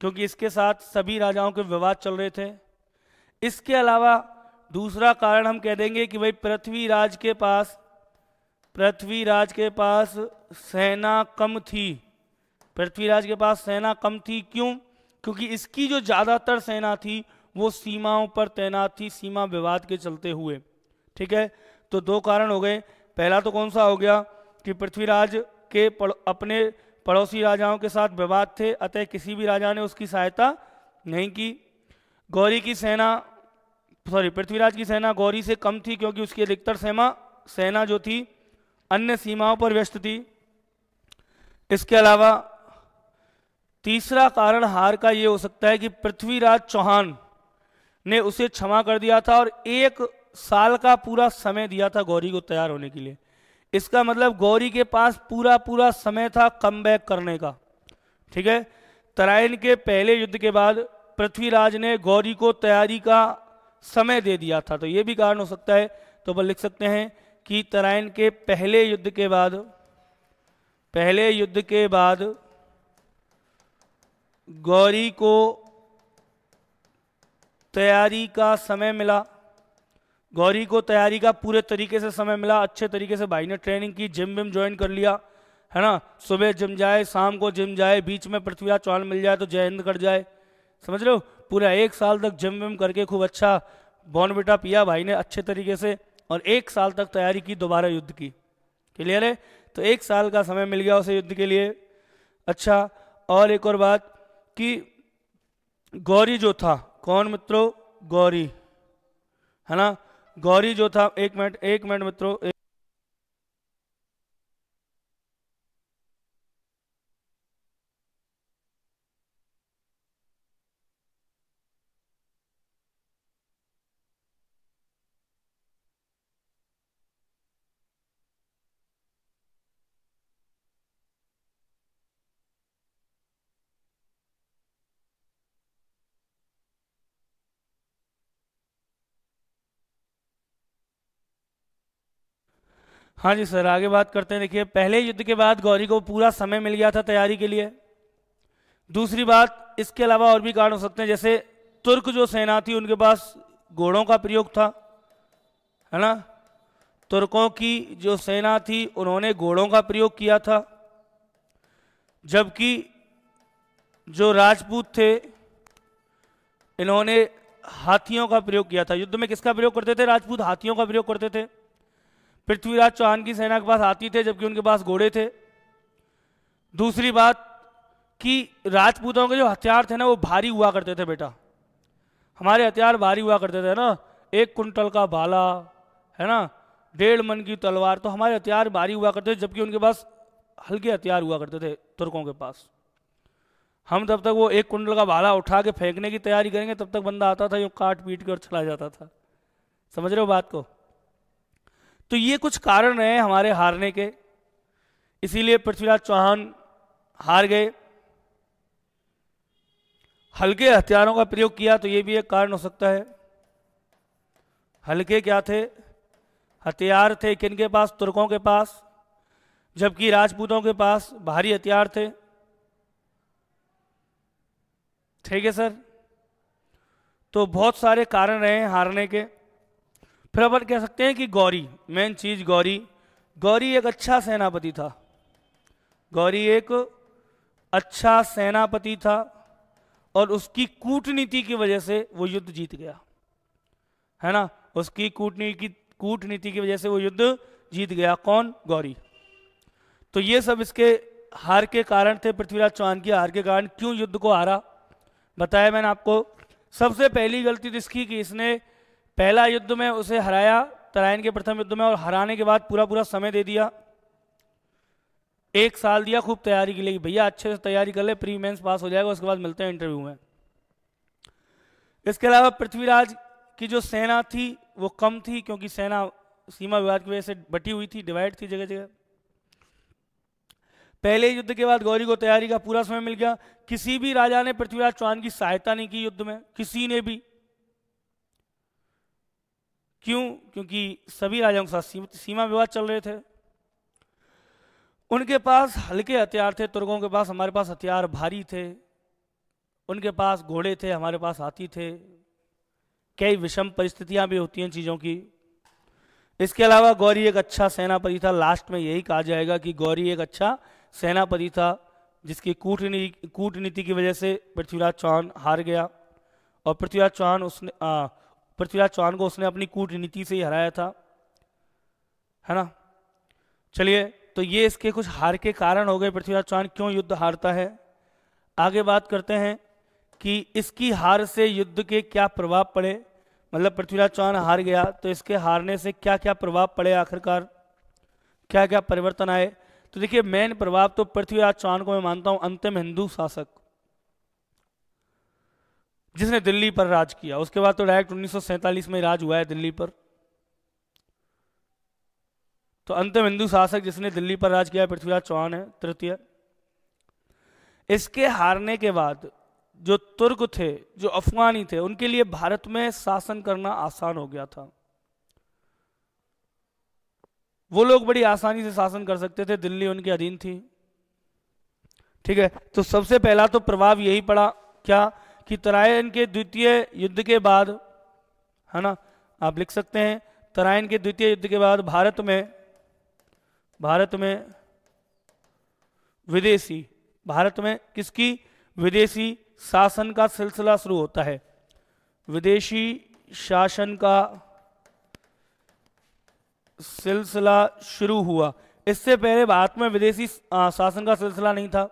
क्योंकि इसके साथ सभी राजाओं के विवाद चल रहे थे इसके अलावा दूसरा कारण हम कह देंगे कि भाई पृथ्वीराज के पास पृथ्वीराज के पास सेना कम थी पृथ्वीराज के पास सेना कम थी क्यों क्योंकि इसकी जो ज़्यादातर सेना थी वो सीमाओं पर तैनात थी सीमा विवाद के चलते हुए ठीक है तो दो कारण हो गए पहला तो कौन सा हो गया कि पृथ्वीराज के पड़, अपने पड़ोसी राजाओं के साथ विवाद थे अतः किसी भी राजा ने उसकी सहायता नहीं की गौरी की सेना सॉरी पृथ्वीराज की सेना गौरी से कम थी क्योंकि उसकी अधिकतर सेना सेना जो थी अन्य सीमाओं पर व्यस्त थी इसके अलावा तीसरा कारण हार का ये हो सकता है कि पृथ्वीराज चौहान ने उसे क्षमा कर दिया था और एक साल का पूरा समय दिया था गौरी को तैयार होने के लिए इसका मतलब गौरी के पास पूरा पूरा समय था कम करने का ठीक है तराइन के पहले युद्ध के बाद पृथ्वीराज ने गौरी को तैयारी का समय दे दिया था तो ये भी कारण हो सकता है तो अपन लिख सकते हैं कि तराइन के पहले युद्ध के बाद पहले युद्ध के बाद गौरी को तैयारी का समय मिला गौरी को तैयारी का पूरे तरीके से समय मिला अच्छे तरीके से भाई ने ट्रेनिंग की जिम विम ज्वाइन कर लिया है ना सुबह जिम जाए शाम को जिम जाए बीच में पृथ्वीराज चौहान मिल जाए तो जय हिंद कर जाए समझ लो पूरा एक साल तक जिम विम करके खूब अच्छा बेटा पिया भाई ने अच्छे तरीके से और एक साल तक तैयारी की दोबारा युद्ध की क्लियर है तो एक साल का समय मिल गया उसे युद्ध के लिए अच्छा और एक और बात कि गौरी जो था कौन मित्रों गौरी है ना गौरी जो था एक मिनट एक मिनट मित्रों हाँ जी सर आगे बात करते हैं देखिए पहले युद्ध के बाद गौरी को पूरा समय मिल गया था तैयारी के लिए दूसरी बात इसके अलावा और भी कारण हो सकते हैं जैसे तुर्क जो सेना थी उनके पास घोड़ों का प्रयोग था है ना तुर्कों की जो सेना थी उन्होंने घोड़ों का प्रयोग किया था जबकि जो राजपूत थे इन्होंने हाथियों का प्रयोग किया था युद्ध में किसका प्रयोग करते थे राजपूत हाथियों का प्रयोग करते थे पृथ्वीराज चौहान की सेना के पास आती थे जबकि उनके पास घोड़े थे दूसरी बात कि राजपूतों के जो हथियार थे ना वो भारी हुआ करते थे बेटा हमारे हथियार भारी हुआ करते थे ना एक कुंटल का भाला है ना डेढ़ मन की तलवार तो हमारे हथियार भारी हुआ करते थे जबकि उनके पास हल्के हथियार हुआ करते थे तुर्कों के पास हम तब तक वो एक कुंडल का भाला उठा के फेंकने की तैयारी करेंगे तब तक बंदा आता था जो काट पीट कर चला जाता था समझ रहे हो बात को तो ये कुछ कारण रहे हमारे हारने के इसीलिए पृथ्वीराज चौहान हार गए हल्के हथियारों का प्रयोग किया तो ये भी एक कारण हो सकता है हल्के क्या थे हथियार थे किन के पास तुर्कों के पास जबकि राजपूतों के पास भारी हथियार थे ठीक है सर तो बहुत सारे कारण रहे हारने के फिर अपन कह सकते हैं कि गौरी मेन चीज गौरी गौरी एक अच्छा सेनापति था गौरी एक अच्छा सेनापति था और उसकी कूटनीति की वजह से वो युद्ध जीत गया है ना उसकी कूटनीति कूटनीति की वजह से वो युद्ध जीत गया कौन गौरी तो ये सब इसके हार के कारण थे पृथ्वीराज चौहान की हार के कारण क्यों युद्ध को हारा बताया मैंने आपको सबसे पहली गलती तो इसकी कि इसने पहला युद्ध में उसे हराया तरायन के प्रथम युद्ध में और हराने के बाद पूरा पूरा समय दे दिया एक साल दिया खूब तैयारी के लिए भैया अच्छे से तैयारी कर ले प्री मेंस पास हो जाएगा उसके बाद मिलते हैं इंटरव्यू में इसके अलावा पृथ्वीराज की जो सेना थी वो कम थी क्योंकि सेना सीमा विवाद की वजह से बटी हुई थी डिवाइड थी जगह जगह पहले युद्ध के बाद गौरी को तैयारी का पूरा समय मिल गया किसी भी राजा ने पृथ्वीराज चौहान की सहायता नहीं की युद्ध में किसी ने भी क्यों क्योंकि सभी राजाओं के साथ सीमा विवाद चल रहे थे उनके पास हल्के हथियार थे तुर्कों के पास हमारे पास हथियार भारी थे उनके पास घोड़े थे हमारे पास हाथी थे कई विषम परिस्थितियां भी होती हैं चीज़ों की इसके अलावा गौरी एक अच्छा सेनापति था लास्ट में यही कहा जाएगा कि गौरी एक अच्छा सेनापति था जिसकी कूटनी कूटनीति की वजह से पृथ्वीराज चौहान हार गया और पृथ्वीराज चौहान उसने आ, पृथ्वीराज चौहान को उसने अपनी कूटनीति से ही हराया था है ना चलिए तो ये इसके कुछ हार के कारण हो गए पृथ्वीराज चौहान क्यों युद्ध हारता है आगे बात करते हैं कि इसकी हार से युद्ध के क्या प्रभाव पड़े मतलब पृथ्वीराज चौहान हार गया तो इसके हारने से क्या क्या प्रभाव पड़े आखिरकार क्या क्या परिवर्तन आए तो देखिए मेन प्रभाव तो पृथ्वीराज चौहान को मैं मानता हूं अंतिम हिंदू शासक जिसने दिल्ली पर राज किया उसके बाद तो डायरेक्ट उन्नीस में राज हुआ है दिल्ली पर तो अंतिम हिंदू शासक जिसने दिल्ली पर राज किया पृथ्वीराज चौहान है तृतीय इसके हारने के बाद जो तुर्क थे जो अफगानी थे उनके लिए भारत में शासन करना आसान हो गया था वो लोग बड़ी आसानी से शासन कर सकते थे दिल्ली उनके अधीन थी ठीक है तो सबसे पहला तो प्रभाव यही पड़ा क्या कि तरायन के द्वितीय युद्ध के बाद है ना आप लिख सकते हैं तरायन के द्वितीय युद्ध के बाद भारत में भारत में विदेशी भारत में किसकी विदेशी शासन का सिलसिला शुरू होता है विदेशी शासन का सिलसिला शुरू हुआ इससे पहले भारत में विदेशी शासन का सिलसिला नहीं था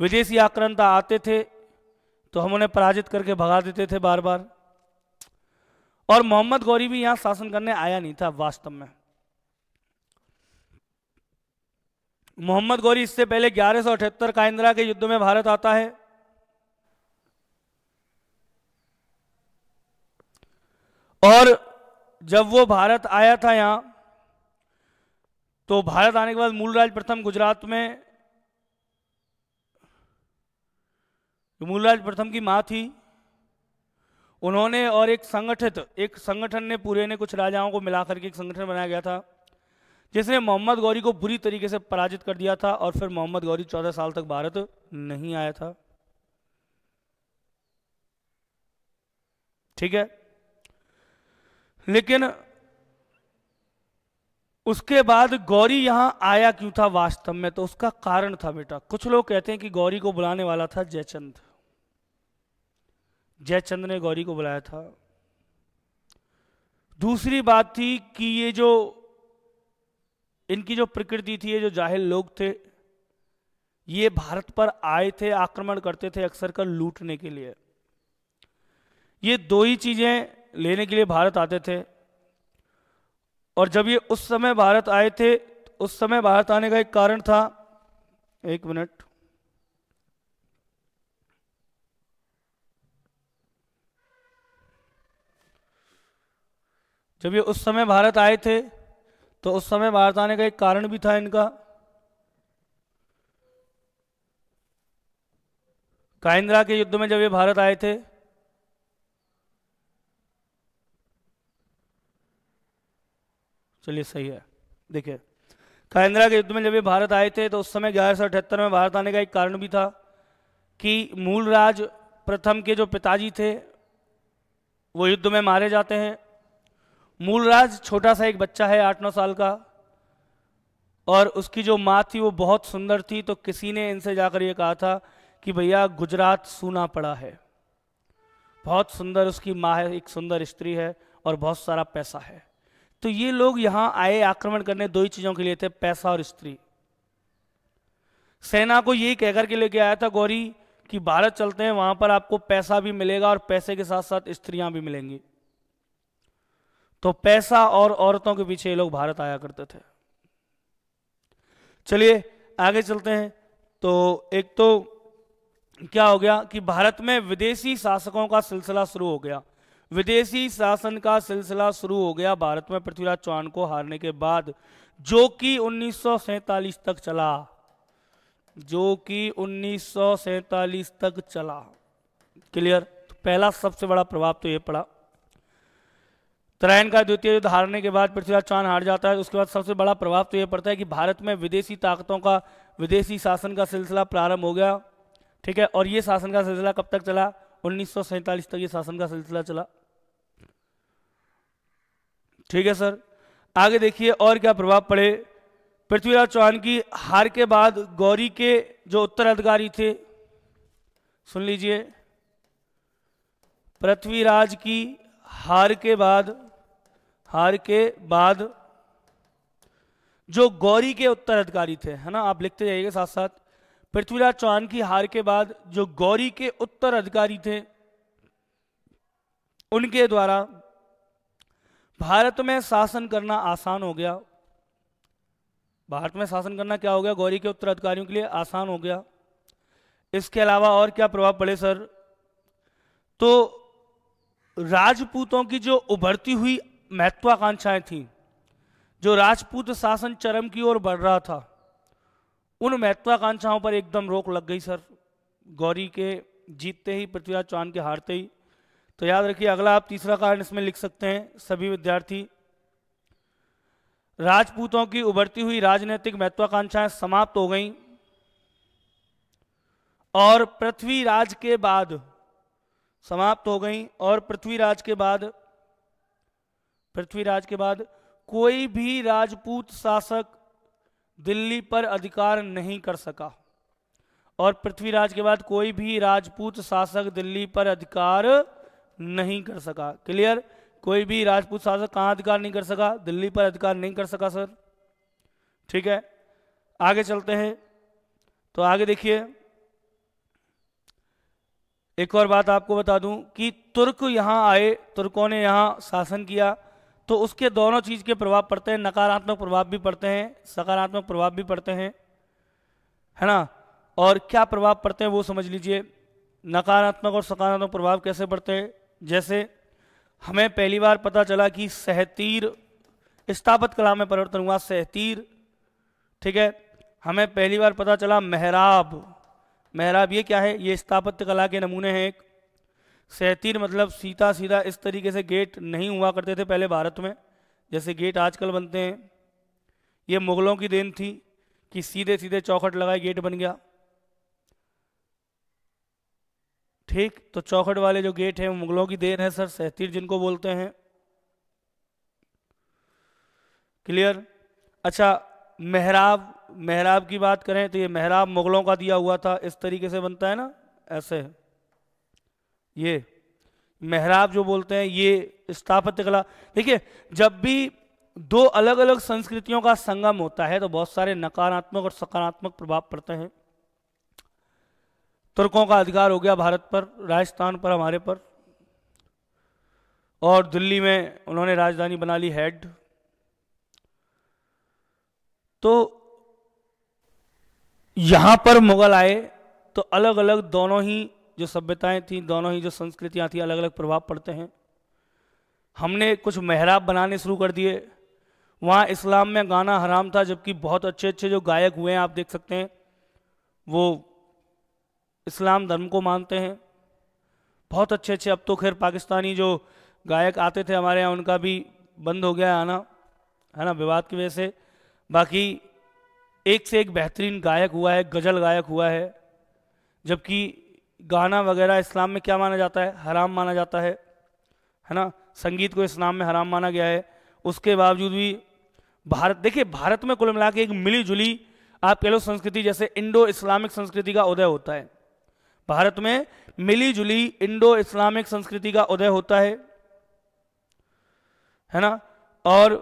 विदेशी आक्रंता आते थे तो हम उन्हें पराजित करके भगा देते थे बार बार और मोहम्मद गौरी भी यहां शासन करने आया नहीं था वास्तव में मोहम्मद गौरी इससे पहले ग्यारह सौ अठहत्तर का इंदिरा के युद्ध में भारत आता है और जब वो भारत आया था यहां तो भारत आने के बाद मूलराज प्रथम गुजरात में मूलराज प्रथम की माँ थी उन्होंने और एक संगठित एक संगठन ने पूरे ने कुछ राजाओं को मिलाकर के एक संगठन बनाया गया था जिसने मोहम्मद गौरी को बुरी तरीके से पराजित कर दिया था और फिर मोहम्मद गौरी चौदह साल तक भारत नहीं आया था ठीक है लेकिन उसके बाद गौरी यहां आया क्यों था वास्तव में तो उसका कारण था बेटा कुछ लोग कहते हैं कि गौरी को बुलाने वाला था जयचंद जयचंद ने गौरी को बुलाया था दूसरी बात थी कि ये जो इनकी जो प्रकृति थी ये जो जाहिल लोग थे ये भारत पर आए थे आक्रमण करते थे अक्सर कर लूटने के लिए ये दो ही चीजें लेने के लिए भारत आते थे और जब ये उस समय भारत आए थे उस समय भारत आने का एक कारण था एक मिनट जब ये उस समय भारत आए थे तो उस समय भारत आने का एक कारण भी था इनका काइंद्रा के युद्ध में जब ये भारत आए थे चलिए सही है देखिए खाइंद्रा के युद्ध में जब ये भारत आए थे तो उस समय ग्यारह में भारत आने का एक कारण भी था कि मूलराज प्रथम के जो पिताजी थे वो युद्ध में मारे जाते हैं मूलराज छोटा सा एक बच्चा है आठ नौ साल का और उसकी जो माँ थी वो बहुत सुंदर थी तो किसी ने इनसे जाकर ये कहा था कि भैया गुजरात सूना पड़ा है बहुत सुंदर उसकी माँ है एक सुंदर स्त्री है और बहुत सारा पैसा है तो ये लोग यहां आए आक्रमण करने दो ही चीजों के लिए थे पैसा और स्त्री सेना को यही कहकर के लेके आया था गौरी कि भारत चलते हैं वहां पर आपको पैसा भी मिलेगा और पैसे के साथ साथ स्त्रियां भी मिलेंगी तो पैसा और औरतों के पीछे ये लोग भारत आया करते थे चलिए आगे चलते हैं तो एक तो क्या हो गया कि भारत में विदेशी शासकों का सिलसिला शुरू हो गया विदेशी शासन का सिलसिला शुरू हो गया भारत में पृथ्वीराज चौहान को हारने के बाद जो कि उन्नीस तक चला जो कि उन्नीस तक चला क्लियर तो पहला सबसे बड़ा प्रभाव तो यह पड़ा तराइन का द्वितीय युद्ध हारने के बाद पृथ्वीराज चौहान हार जाता है उसके बाद सबसे बड़ा प्रभाव तो यह पड़ता है कि भारत में विदेशी ताकतों का विदेशी शासन का सिलसिला प्रारंभ हो गया ठीक है और यह शासन का सिलसिला कब तक चला उन्नीस तक ये शासन का सिलसिला चला ठीक है सर आगे देखिए और क्या प्रभाव पड़े पृथ्वीराज चौहान की हार के बाद गौरी के जो उत्तराधिकारी थे सुन लीजिए पृथ्वीराज की हार के बाद हार के बाद जो गौरी के उत्तराधिकारी थे है ना आप लिखते जाइएगा साथ साथ पृथ्वीराज चौहान की हार के बाद जो गौरी के उत्तर अधिकारी थे उनके द्वारा भारत में शासन करना आसान हो गया भारत में शासन करना क्या हो गया गौरी के उत्तराधिकारियों के लिए आसान हो गया इसके अलावा और क्या प्रभाव पड़े सर तो राजपूतों की जो उभरती हुई महत्वाकांक्षाएं थी जो राजपूत शासन चरम की ओर बढ़ रहा था उन महत्वाकांक्षाओं पर एकदम रोक लग गई सर गौरी के जीतते ही पृथ्वीराज चौहान के हारते ही तो याद रखिए अगला आप तीसरा कारण इसमें लिख सकते हैं सभी विद्यार्थी राजपूतों की उभरती हुई राजनीतिक महत्वाकांक्षाएं समाप्त हो गईं और पृथ्वीराज के बाद समाप्त हो गईं और पृथ्वीराज के बाद पृथ्वीराज के बाद कोई भी राजपूत शासक दिल्ली पर अधिकार नहीं कर सका और पृथ्वीराज के बाद कोई भी राजपूत शासक दिल्ली पर अधिकार नहीं कर सका क्लियर कोई भी राजपूत शासक कहां अधिकार नहीं कर सका दिल्ली पर अधिकार नहीं कर सका सर ठीक है आगे चलते हैं तो आगे देखिए एक और बात आपको बता दूं कि तुर्क यहां आए तुर्कों ने यहां शासन किया तो उसके दोनों चीज़ के प्रभाव पड़ते हैं नकारात्मक प्रभाव भी पड़ते हैं सकारात्मक प्रभाव भी पड़ते हैं है ना और क्या प्रभाव पड़ते हैं वो समझ लीजिए नकारात्मक और सकारात्मक प्रभाव कैसे पड़ते हैं जैसे हमें पहली बार पता चला कि सहतीर स्थापत कला में परिवर्तन हुआ सहतीर ठीक है हमें पहली बार पता चला मेहराब मेहराब ये क्या है ये स्थापत्य कला के नमूने हैं एक सैतीर मतलब सीधा सीधा इस तरीके से गेट नहीं हुआ करते थे पहले भारत में जैसे गेट आजकल बनते हैं ये मुग़लों की देन थी कि सीधे सीधे चौखट लगाए गेट बन गया ठीक तो चौखट वाले जो गेट हैं मुग़लों की देन है सर सैतीर जिनको बोलते हैं क्लियर अच्छा मेहराब मेहराब की बात करें तो ये मेहराब मुग़लों का दिया हुआ था इस तरीके से बनता है ना ऐसे है ये मेहराब जो बोलते हैं ये स्थापत्य कला देखिए जब भी दो अलग अलग संस्कृतियों का संगम होता है तो बहुत सारे नकारात्मक और सकारात्मक प्रभाव पड़ते हैं तुर्कों का अधिकार हो गया भारत पर राजस्थान पर हमारे पर और दिल्ली में उन्होंने राजधानी बना ली हेड तो यहां पर मुगल आए तो अलग अलग दोनों ही जो सभ्यताएं थी दोनों ही जो संस्कृतियाँ थी अलग अलग प्रभाव पड़ते हैं हमने कुछ मेहराब बनाने शुरू कर दिए वहाँ इस्लाम में गाना हराम था जबकि बहुत अच्छे अच्छे जो गायक हुए हैं आप देख सकते हैं वो इस्लाम धर्म को मानते हैं बहुत अच्छे अच्छे अब तो खैर पाकिस्तानी जो गायक आते थे हमारे यहाँ उनका भी बंद हो गया आना है ना विवाद की वजह से बाकी एक से एक बेहतरीन गायक हुआ है गज़ल गायक हुआ है जबकि गाना वगैरह इस्लाम में क्या माना जाता है हराम माना जाता है है ना संगीत को इस्लाम में हराम माना गया है उसके बावजूद भी भारत देखिए भारत में कुल मिला एक मिली जुली आप कह लो संस्कृति जैसे इंडो इस्लामिक संस्कृति का उदय होता है भारत में मिली जुली इंडो इस्लामिक संस्कृति का उदय होता है है ना और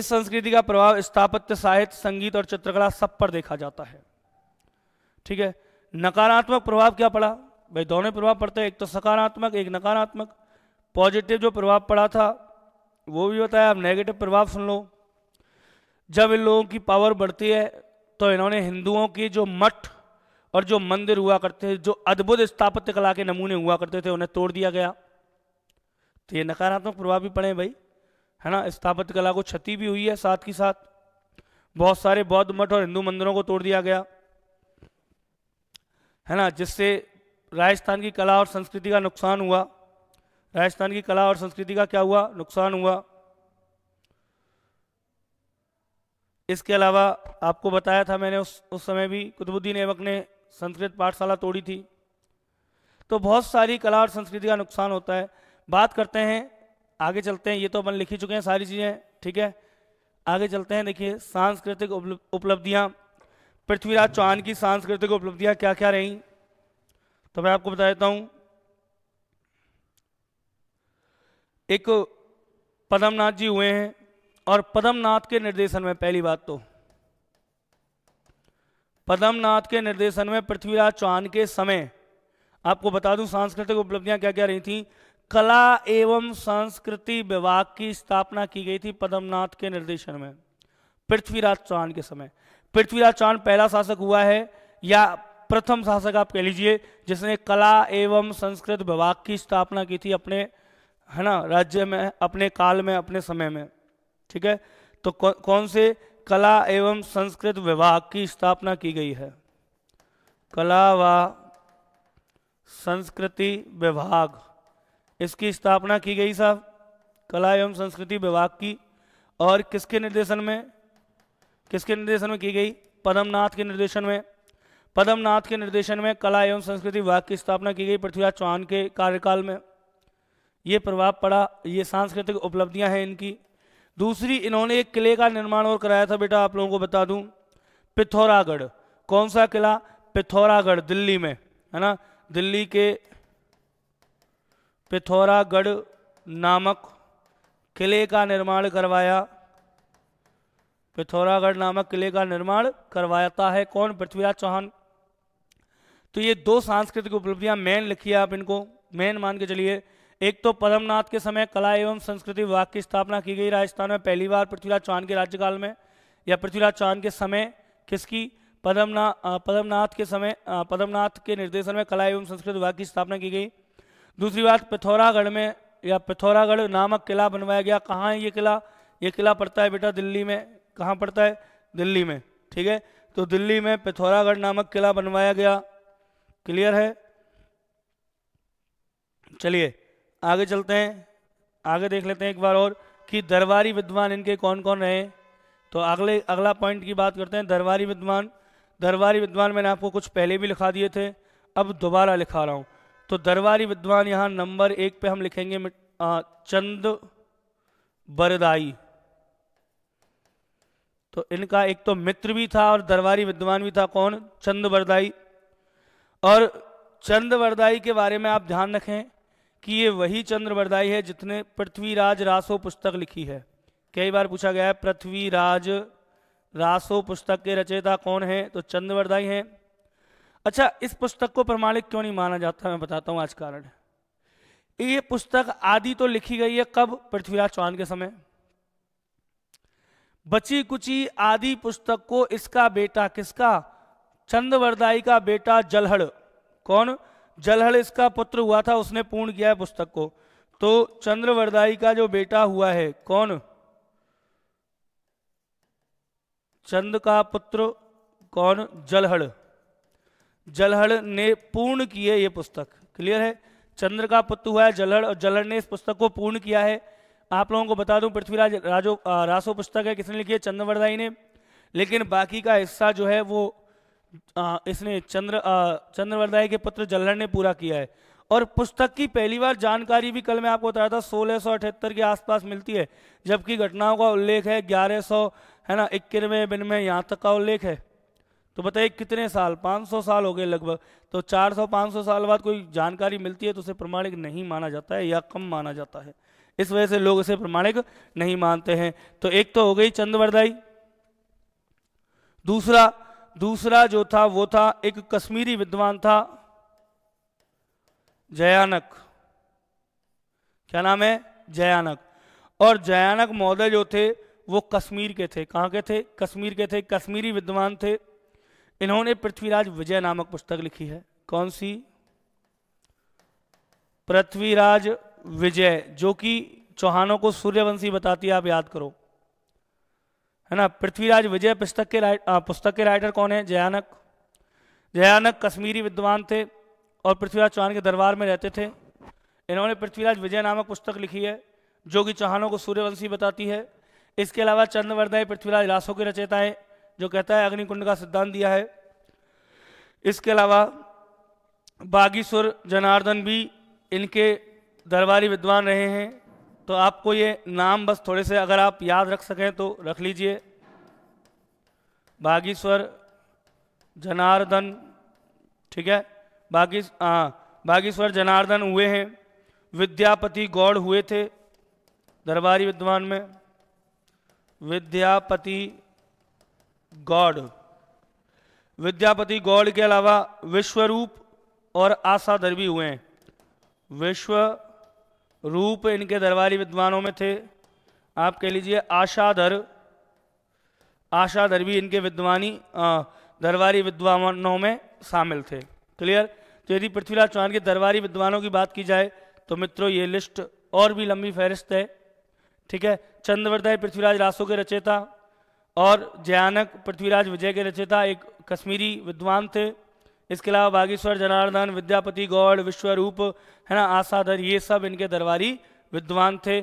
इस संस्कृति का प्रभाव स्थापत्य साहित्य संगीत और चित्रकला सब पर देखा जाता है ठीक है नकारात्मक प्रभाव क्या पड़ा भाई दोनों प्रभाव पड़ते हैं एक तो सकारात्मक एक नकारात्मक पॉजिटिव जो प्रभाव पड़ा था वो भी बताया अब नेगेटिव प्रभाव सुन लो जब इन लोगों की पावर बढ़ती है तो इन्होंने हिंदुओं की जो मठ और जो मंदिर हुआ करते थे जो अद्भुत स्थापत्य कला के नमूने हुआ करते थे उन्हें तोड़ दिया गया तो ये नकारात्मक प्रभाव भी पड़े भाई है ना स्थापत्य कला को क्षति भी हुई है साथ ही साथ बहुत सारे बौद्ध मठ और हिंदू मंदिरों को तोड़ दिया गया है ना जिससे राजस्थान की कला और संस्कृति का नुकसान हुआ राजस्थान की कला और संस्कृति का क्या हुआ नुकसान हुआ इसके अलावा आपको बताया था मैंने उस उस समय भी कुतुबुद्दीन एवक ने संस्कृत पाठशाला तोड़ी थी तो बहुत सारी कला और संस्कृति का नुकसान होता है बात करते हैं आगे चलते हैं ये तो अपन लिख ही चुके हैं सारी चीज़ें ठीक है आगे चलते हैं देखिए सांस्कृतिक उपलब्धियाँ पृथ्वीराज चौहान की सांस्कृतिक उपलब्धियां क्या क्या रहीं तो मैं आपको बता देता हूं एक पदमनाथ जी हुए हैं और पदमनाथ के निर्देशन में पहली बात तो पदमनाथ के निर्देशन में पृथ्वीराज चौहान के समय आपको बता दूं सांस्कृतिक उपलब्धियां क्या क्या रही थी कला एवं संस्कृति विभाग की स्थापना की गई थी पदमनाथ के निर्देशन में पृथ्वीराज चौहान के समय पृथ्वीराज चौहान पहला शासक हुआ है या प्रथम शासक आप कह लीजिए जिसने कला एवं संस्कृत विभाग की स्थापना की थी अपने है ना राज्य में अपने काल में अपने समय में ठीक है तो कौ, कौन से कला एवं संस्कृत विभाग की स्थापना की गई है कला व संस्कृति विभाग इसकी स्थापना की गई साहब कला एवं संस्कृति विभाग की और किसके निर्देशन में किसके निर्देशन में की गई पदमनाथ के निर्देशन में पदमनाथ के निर्देशन में कला एवं संस्कृति विभाग की स्थापना की गई पृथ्वीराज चौहान के कार्यकाल में ये प्रभाव पड़ा ये सांस्कृतिक उपलब्धियां हैं इनकी दूसरी इन्होंने एक किले का निर्माण और कराया था बेटा आप लोगों को बता दूं पिथौरागढ़ कौन सा किला पिथौरागढ़ दिल्ली में है ना दिल्ली के पिथौरागढ़ नामक किले का निर्माण करवाया पिथौरागढ़ नामक किले का निर्माण करवाता है कौन पृथ्वीराज चौहान तो ये दो सांस्कृतिक उपलब्धियां मेन है आप इनको मेन मान के चलिए एक तो पद्मनाथ के समय कला एवं संस्कृति विभाग की स्थापना की गई राजस्थान में पहली बार पृथ्वीराज चौहान के राज्यकाल में या पृथ्वीराज चौहान के समय किसकी पद्मना पद्मनाथ के समय पद्मनाथ के निर्देशन में कला एवं संस्कृति विभाग की स्थापना की गई दूसरी बात पिथौरागढ़ में या पिथौरागढ़ नामक किला बनवाया गया कहाँ है ये किला ये किला पड़ता है बेटा दिल्ली में कहाँ पड़ता है दिल्ली में ठीक है तो दिल्ली में पिथौरागढ़ नामक किला बनवाया गया क्लियर है चलिए आगे चलते हैं आगे देख लेते हैं एक बार और कि दरबारी विद्वान इनके कौन कौन रहे तो अगले अगला पॉइंट की बात करते हैं दरबारी विद्वान दरबारी विद्वान मैंने आपको कुछ पहले भी लिखा दिए थे अब दोबारा लिखा रहा हूँ तो दरबारी विद्वान यहाँ नंबर एक पे हम लिखेंगे चंद बरदाई तो इनका एक तो मित्र भी था और दरबारी विद्वान भी था कौन चंद वरदाई और चंद वरदाई के बारे में आप ध्यान रखें कि ये वही चंद्र वरदाई है जितने पृथ्वीराज रासो पुस्तक लिखी है कई बार पूछा गया है पृथ्वीराज रासो पुस्तक के रचयिता कौन है तो चंद्रवरदाई है अच्छा इस पुस्तक को प्रमाणिक क्यों नहीं माना जाता मैं बताता हूँ आज कारण ये पुस्तक आदि तो लिखी गई है कब पृथ्वीराज चौहान के समय बची कुची आदि पुस्तक को इसका बेटा किसका चंदवरदाई का बेटा जलहड़ कौन जलहड़ इसका पुत्र हुआ था उसने पूर्ण किया है पुस्तक को तो चंद्रवरदाई का जो बेटा हुआ है कौन चंद का पुत्र कौन जलहड़ जलहड़ ने पूर्ण किए ये पुस्तक क्लियर है चंद्र का पुत्र हुआ है जलहड़ और जलहड़ ने इस पुस्तक को पूर्ण किया है आप लोगों को बता दूं पृथ्वीराज राजो रासो पुस्तक है किसने लिखी है चंद्रवरदाई ने लेकिन बाकी का हिस्सा जो है वो आ, इसने चंद्र चंद्रवरदाई के पुत्र जल्लर ने पूरा किया है और पुस्तक की पहली बार जानकारी भी कल मैं आपको बताया था सोलह सौ अठहत्तर के आसपास मिलती है जबकि घटनाओं का उल्लेख है ग्यारह सौ है ना इक्यानवे बिन में यहाँ तक का उल्लेख है तो बताइए कितने साल 500 साल हो गए लगभग तो 400-500 साल बाद कोई जानकारी मिलती है तो उसे प्रमाणिक नहीं माना जाता है या कम माना जाता है इस वजह से लोग इसे प्रमाणिक नहीं मानते हैं तो एक तो हो गई चंदवरदाई दूसरा दूसरा जो था वो था एक कश्मीरी विद्वान था जयानक क्या नाम है जयानक और जयानक महोदय जो थे वो कश्मीर के थे कहाँ के थे कश्मीर के थे कश्मीरी विद्वान थे इन्होंने पृथ्वीराज विजय नामक पुस्तक लिखी है कौन सी पृथ्वीराज विजय जो कि चौहानों को सूर्यवंशी बताती है आप याद करो है ना पृथ्वीराज विजय पुस्तक के राइट पुस्तक के राइटर कौन है जयानक जयानक कश्मीरी विद्वान थे और पृथ्वीराज चौहान के दरबार में रहते थे इन्होंने पृथ्वीराज विजय नामक पुस्तक लिखी है जो कि चौहानों को सूर्यवंशी बताती है इसके अलावा चंद्रवर्दय पृथ्वीराज रासो की रचयता है जो कहता है अग्निकुंड का सिद्धांत दिया है इसके अलावा बागीश्वर जनार्दन भी इनके दरबारी विद्वान रहे हैं तो आपको ये नाम बस थोड़े से अगर आप याद रख सकें तो रख लीजिए बागेश्वर जनार्दन ठीक है बागी बागेश्वर जनार्दन हुए हैं विद्यापति गौड़ हुए थे दरबारी विद्वान में विद्यापति गौड़ विद्यापति गौड़ के अलावा विश्वरूप और आशा दर भी हुए हैं विश्व रूप इनके दरबारी विद्वानों में थे आप कह लीजिए आशाधर आशाधर भी इनके विद्वानी दरबारी विद्वानों में शामिल थे क्लियर तो यदि पृथ्वीराज चौहान के दरबारी विद्वानों की बात की जाए तो मित्रों ये लिस्ट और भी लंबी फहरिस्त है ठीक है चंद्रवरदाय पृथ्वीराज रासो के रचेता और जयानक पृथ्वीराज विजय के रचेता एक कश्मीरी विद्वान थे इसके अलावा बागेश्वर जनार्दन विद्यापति गौड़ विश्वरूप है ना आसाधर ये सब इनके दरबारी विद्वान थे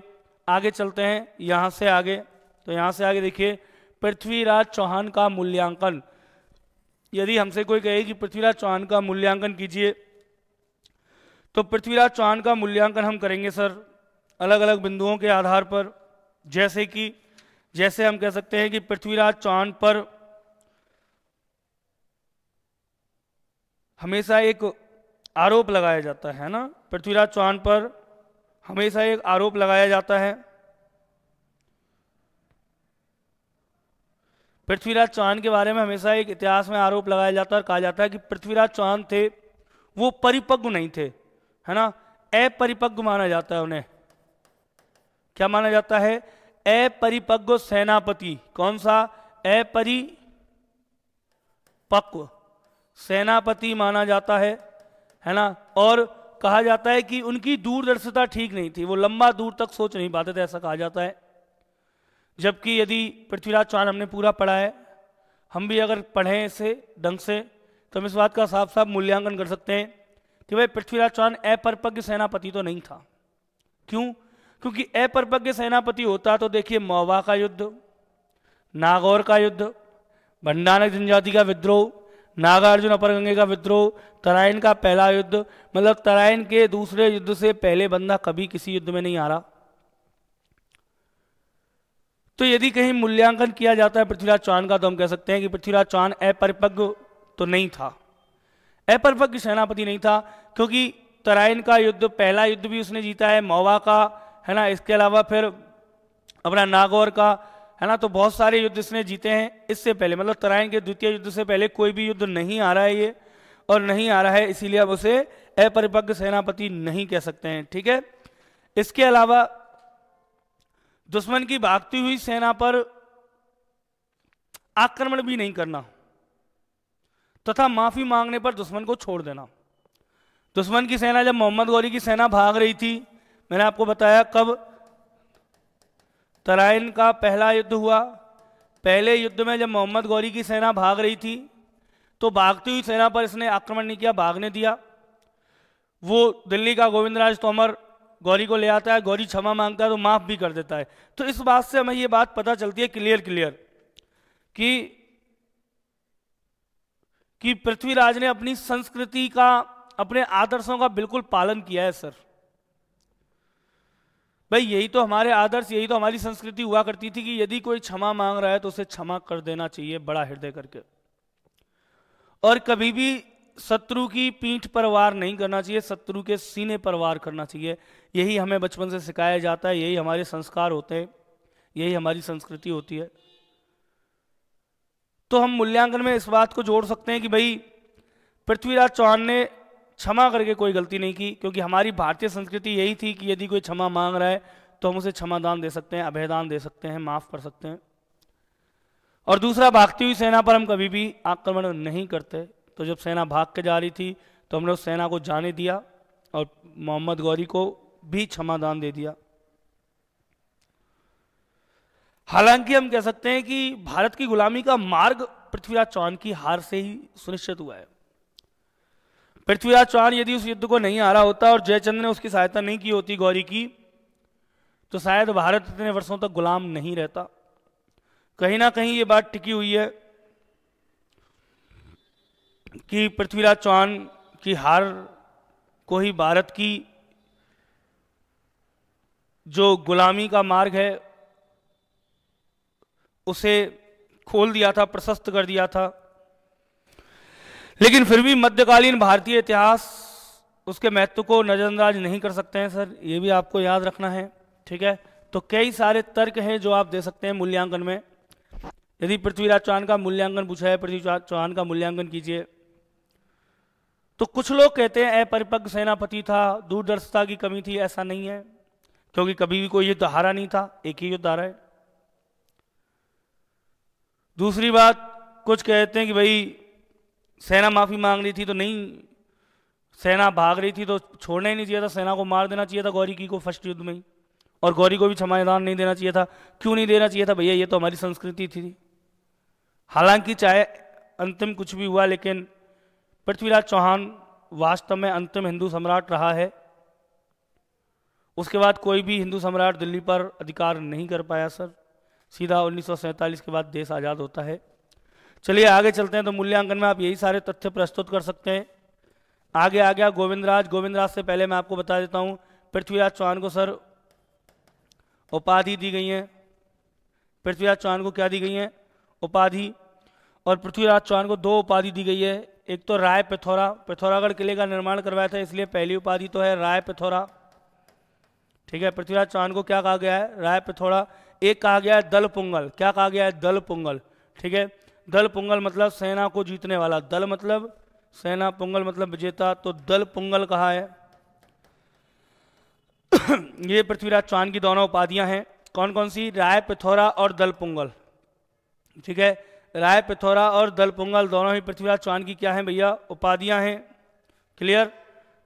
आगे चलते हैं यहाँ से आगे तो यहाँ से आगे देखिए पृथ्वीराज चौहान का मूल्यांकन यदि हमसे कोई कहे कि पृथ्वीराज चौहान का मूल्यांकन कीजिए तो पृथ्वीराज चौहान का मूल्यांकन हम करेंगे सर अलग अलग बिंदुओं के आधार पर जैसे कि जैसे हम कह सकते हैं कि पृथ्वीराज चौहान पर हमेशा एक आरोप लगाया जाता है ना पृथ्वीराज चौहान पर हमेशा एक आरोप लगाया जाता है पृथ्वीराज चौहान के बारे में हमेशा एक इतिहास में आरोप लगाया जाता है और कहा जाता है कि पृथ्वीराज चौहान थे वो परिपक्व नहीं थे है ना अपरिपक्व माना जाता है उन्हें क्या माना जाता है अपरिपक्व सेनापति कौन सा अपरिपक्व सेनापति माना जाता है है ना और कहा जाता है कि उनकी दूरदर्शिता ठीक नहीं थी वो लंबा दूर तक सोच नहीं पाते थे ऐसा कहा जाता है जबकि यदि पृथ्वीराज चौहान हमने पूरा पढ़ा है हम भी अगर पढ़ें इसे ढंग से तो हम इस बात का साफ साफ मूल्यांकन कर सकते हैं कि भाई पृथ्वीराज चौहान अपरपज्ञ सेनापति तो नहीं था क्यों क्योंकि अपरपज्ञ सेनापति होता तो देखिए मौवा का युद्ध नागौर का युद्ध भंडानक जनजाति का विद्रोह नागार्जुन अपरगंगे का विद्रोह तराइन का पहला युद्ध मतलब तराइन के दूसरे युद्ध से पहले बंदा कभी किसी युद्ध में नहीं आ रहा तो यदि कहीं मूल्यांकन किया जाता है पृथ्वीराज चौहान का तो हम कह सकते हैं कि पृथ्वीराज चौहान अपरिपक् तो नहीं था अपरिपक् सेनापति नहीं था क्योंकि तराइन का युद्ध पहला युद्ध भी उसने जीता है मौवा का है ना इसके अलावा फिर अपना नागौर का है ना तो बहुत सारे युद्ध इसने जीते हैं इससे पहले मतलब तराइन के द्वितीय युद्ध से पहले कोई भी युद्ध नहीं आ रहा है ये और नहीं आ रहा है इसीलिए अब उसे अपरिपक्व सेनापति नहीं कह सकते हैं ठीक है इसके अलावा दुश्मन की भागती हुई सेना पर आक्रमण भी नहीं करना तथा माफी मांगने पर दुश्मन को छोड़ देना दुश्मन की सेना जब मोहम्मद गौरी की सेना भाग रही थी मैंने आपको बताया कब तराइन का पहला युद्ध हुआ पहले युद्ध में जब मोहम्मद गौरी की सेना भाग रही थी तो भागती हुई सेना पर इसने आक्रमण नहीं किया भागने दिया वो दिल्ली का गोविंदराज तोमर गौरी को ले आता है गौरी क्षमा मांगता है तो माफ़ भी कर देता है तो इस बात से हमें ये बात पता चलती है क्लियर क्लियर कि कि पृथ्वीराज ने अपनी संस्कृति का अपने आदर्शों का बिल्कुल पालन किया है सर भाई यही तो हमारे आदर्श यही तो हमारी संस्कृति हुआ करती थी कि यदि कोई क्षमा मांग रहा है तो उसे क्षमा कर देना चाहिए बड़ा हृदय करके और कभी भी शत्रु की पीठ पर वार नहीं करना चाहिए शत्रु के सीने पर वार करना चाहिए यही हमें बचपन से सिखाया जाता है यही हमारे संस्कार होते हैं यही हमारी संस्कृति होती है तो हम मूल्यांकन में इस बात को जोड़ सकते हैं कि भाई पृथ्वीराज चौहान ने क्षमा करके कोई गलती नहीं की क्योंकि हमारी भारतीय संस्कृति यही थी कि यदि कोई क्षमा मांग रहा है तो हम उसे क्षमा दान दे सकते हैं अभेदान दे सकते हैं माफ़ कर सकते हैं और दूसरा भागती हुई सेना पर हम कभी भी आक्रमण नहीं करते तो जब सेना भाग के जा रही थी तो हमने उस सेना को जाने दिया और मोहम्मद गौरी को भी क्षमादान दे दिया हालांकि हम कह सकते हैं कि भारत की गुलामी का मार्ग पृथ्वीराज चौहान की हार से ही सुनिश्चित हुआ है पृथ्वीराज चौहान यदि उस युद्ध को नहीं हारा होता और जयचंद्र ने उसकी सहायता नहीं की होती गौरी की तो शायद भारत इतने वर्षों तक गुलाम नहीं रहता कहीं ना कहीं ये बात टिकी हुई है कि पृथ्वीराज चौहान की हार को ही भारत की जो गुलामी का मार्ग है उसे खोल दिया था प्रशस्त कर दिया था लेकिन फिर भी मध्यकालीन भारतीय इतिहास उसके महत्व को नज़रअंदाज नहीं कर सकते हैं सर ये भी आपको याद रखना है ठीक है तो कई सारे तर्क हैं जो आप दे सकते हैं मूल्यांकन में यदि पृथ्वीराज चौहान का मूल्यांकन पूछा है पृथ्वी चौहान का मूल्यांकन कीजिए तो कुछ लोग कहते हैं अपरिपक्व सेनापति था दूरदर्शिता की कमी थी ऐसा नहीं है क्योंकि कभी भी कोई युद्ध हारा नहीं था एक ही युद्ध हारा है दूसरी बात कुछ कहते हैं कि भाई सेना माफ़ी मांग रही थी तो नहीं सेना भाग रही थी तो छोड़ना ही नहीं चाहिए था सेना को मार देना चाहिए था गौरी की को फर्स्ट युद्ध में ही और गौरी को भी क्षमादान नहीं देना चाहिए था क्यों नहीं देना चाहिए था भैया ये तो हमारी संस्कृति थी हालांकि चाहे अंतिम कुछ भी हुआ लेकिन पृथ्वीराज चौहान वास्तव में अंतिम हिंदू सम्राट रहा है उसके बाद कोई भी हिंदू सम्राट दिल्ली पर अधिकार नहीं कर पाया सर सीधा उन्नीस के बाद देश आज़ाद होता है चलिए आगे चलते हैं तो मूल्यांकन में आप यही सारे तथ्य प्रस्तुत कर सकते हैं आगे आ गया गोविंदराज गोविंदराज से पहले मैं आपको बता देता हूँ पृथ्वीराज चौहान को सर उपाधि दी गई है पृथ्वीराज चौहान को क्या दी गई है उपाधि और पृथ्वीराज चौहान को दो उपाधि दी गई है एक तो राय पिथौरा पिथौरागढ़ किले का निर्माण करवाया था इसलिए पहली उपाधि तो है राय पिथौरा ठीक है पृथ्वीराज चौहान को क्या कहा गया है राय पिथौरा एक कहा गया है दल पुंगल क्या कहा गया है दल पुंगल ठीक है दल पुंगल मतलब सेना को जीतने वाला दल मतलब सेना पुंगल मतलब विजेता तो दल पुंगल कहा है ये पृथ्वीराज चौहान की दोनों उपाधियां हैं कौन कौन सी राय पिथौरा और दल पुंगल ठीक है राय पिथौरा और दल पुंगल दोनों ही पृथ्वीराज चौहान की क्या है भैया उपाधियां हैं क्लियर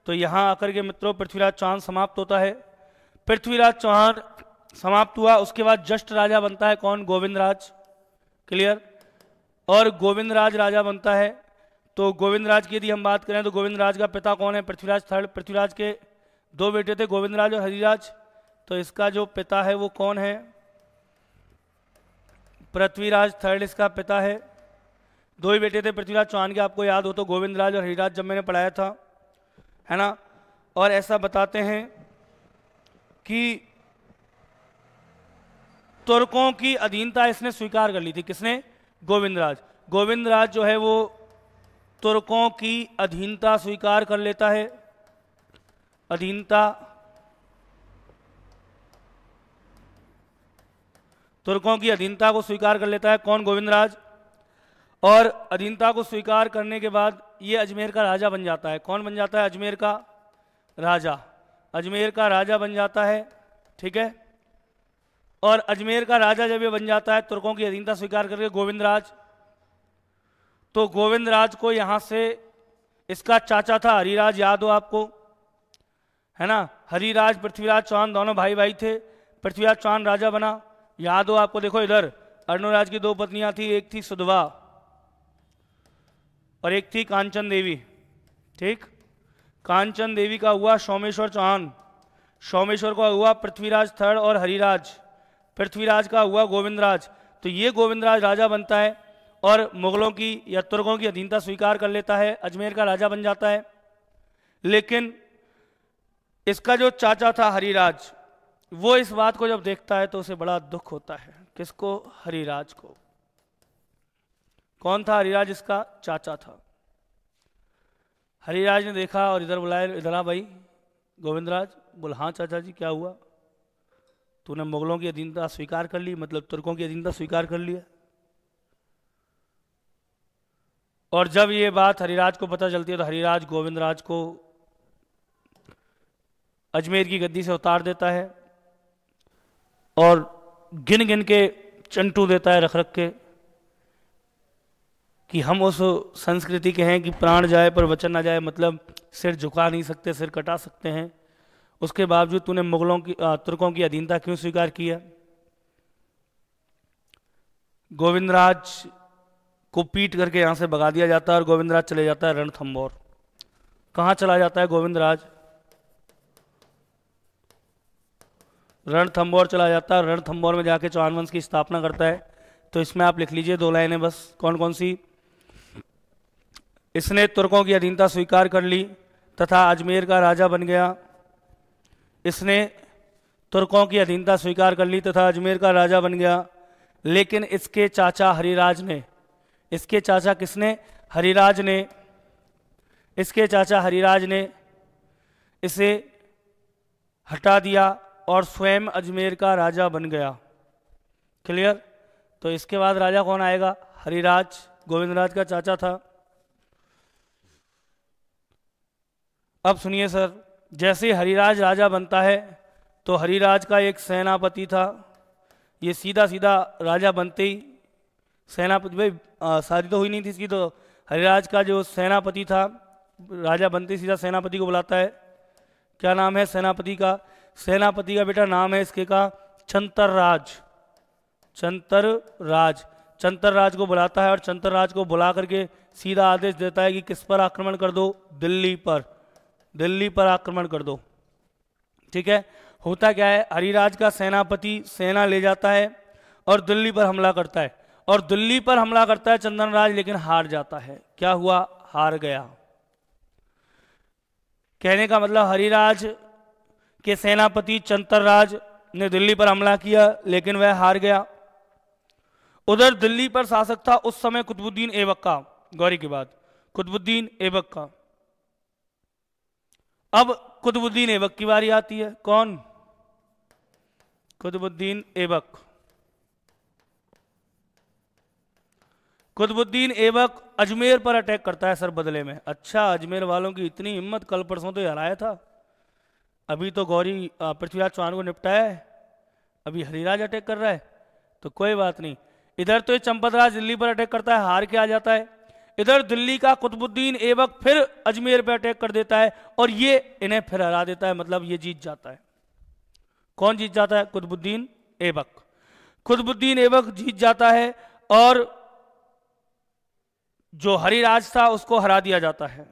तो यहां आकर के मित्रों पृथ्वीराज चौहान समाप्त होता है पृथ्वीराज चौहान समाप्त हुआ उसके बाद जस्ट राजा बनता है कौन गोविंद राज क्लियर और गोविंद राज राजा बनता है तो गोविंद राज की यदि हम बात करें तो गोविंद राज का पिता कौन है पृथ्वीराज थर्ड पृथ्वीराज के दो बेटे थे गोविंद राज और हरिराज तो इसका जो पिता है वो कौन है पृथ्वीराज थर्ड इसका पिता है दो ही बेटे थे पृथ्वीराज चौहान के आपको याद हो तो गोविंद राज और हरिराज जब मैंने पढ़ाया था है ना और ऐसा बताते हैं कि तुर्कों की अधीनता इसने स्वीकार कर ली थी किसने गोविंद राज गोविंद राज जो है वो तुर्कों की अधीनता स्वीकार कर लेता है अधीनता तुर्कों की अधीनता को स्वीकार कर लेता है कौन गोविंद राज और अधीनता को स्वीकार करने के बाद ये अजमेर का राजा बन जाता है कौन बन जाता है अजमेर का राजा अजमेर का राजा बन जाता है ठीक है और अजमेर का राजा जब ये बन जाता है तुर्कों की अधीनता स्वीकार करके गोविंद राज तो गोविंद राज को यहां से इसका चाचा था हरिराज याद हो आपको है ना हरिराज पृथ्वीराज चौहान दोनों भाई भाई थे पृथ्वीराज चौहान राजा बना याद हो आपको देखो इधर अर्णोराज की दो पत्नियां थी एक थी सुधवा और एक थी कांचन देवी ठीक कांचन देवी का हुआ सोमेश्वर चौहान सोमेश्वर का हुआ पृथ्वीराज थर्ड और हरिराज पृथ्वीराज का हुआ गोविंदराज तो ये गोविंदराज राजा बनता है और मुगलों की या तुर्कों की अधीनता स्वीकार कर लेता है अजमेर का राजा बन जाता है लेकिन इसका जो चाचा था हरिराज वो इस बात को जब देखता है तो उसे बड़ा दुख होता है किसको हरिराज को कौन था हरिराज इसका चाचा था हरिराज ने देखा और इधर बुलाया इधर आ भाई गोविंदराज बोल हाँ चाचा जी क्या हुआ तूने मुगलों की अधीनता स्वीकार कर ली मतलब तुर्कों की अधीनता स्वीकार कर लिया और जब ये बात हरिराज को पता चलती है तो हरिराज गोविंद राज को अजमेर की गद्दी से उतार देता है और गिन गिन के चंटू देता है रख रख के कि हम उस संस्कृति के हैं कि प्राण जाए पर वचन ना जाए मतलब सिर झुका नहीं सकते सिर कटा सकते हैं उसके बावजूद तूने मुगलों की तुर्कों की अधीनता क्यों स्वीकार किया गोविंदराज को पीट करके यहां से भगा दिया जाता है और गोविंदराज चले जाता है रणथम्बोर कहा चला जाता है गोविंदराज रणथम्बोर चला जाता है रणथम्बोर में जाके चौहान वंश की स्थापना करता है तो इसमें आप लिख लीजिए दो लाइनें बस कौन कौन सी इसने तुर्कों की अधीनता स्वीकार कर ली तथा अजमेर का राजा बन गया इसने तुर्कों की अधीनता स्वीकार कर ली तथा अजमेर का राजा बन गया लेकिन इसके चाचा हरिराज ने इसके चाचा किसने हरिराज ने इसके चाचा हरिराज ने इसे हटा दिया और स्वयं अजमेर का राजा बन गया क्लियर तो इसके बाद राजा कौन आएगा हरिराज गोविंदराज का चाचा था अब सुनिए सर जैसे हरिराज राजा बनता है तो हरिराज का एक सेनापति था ये सीधा सीधा राजा बनते ही सेनापति भाई शादी तो हुई नहीं थी इसकी तो हरिराज का जो सेनापति था राजा बनते ही सीधा सेनापति को बुलाता है क्या नाम है सेनापति का सेनापति का बेटा नाम है इसके का चंतर राज चंतर राज चंतर राज को बुलाता है और चंतर राज को बुला करके सीधा आदेश देता है कि किस पर आक्रमण कर दो दिल्ली पर दिल्ली पर आक्रमण कर दो ठीक है होता क्या है हरिराज का सेनापति सेना ले जाता है और दिल्ली पर हमला करता है और दिल्ली पर हमला करता है चंदनराज लेकिन हार जाता है क्या हुआ हार गया कहने का मतलब हरिराज के सेनापति राज ने दिल्ली पर हमला किया लेकिन वह हार गया उधर दिल्ली पर शासक था उस समय कुतुबुद्दीन एबक का गौरी के बाद कुतुबुद्दीन एबक्का का अब कुतुबुद्दीन एबक की बारी आती है कौन कुतुबुद्दीन एबक कुतुबुद्दीन एबक अजमेर पर अटैक करता है सर बदले में अच्छा अजमेर वालों की इतनी हिम्मत कल परसों तो हराया था अभी तो गौरी पृथ्वीराज चौहान को निपटाया है अभी हरिराज अटैक कर रहा है तो कोई बात नहीं इधर तो ये चंपतराज दिल्ली पर अटैक करता है हार के आ जाता है इधर दिल्ली का कुतुबुद्दीन एवक फिर अजमेर पर अटैक कर देता है और ये इन्हें फिर हरा देता है मतलब ये जीत जाता है कौन जीत जाता है कुतुबुद्दीन एबक कुतुबुद्दीन एवक जीत जाता है और जो हरिराज था उसको हरा दिया जाता है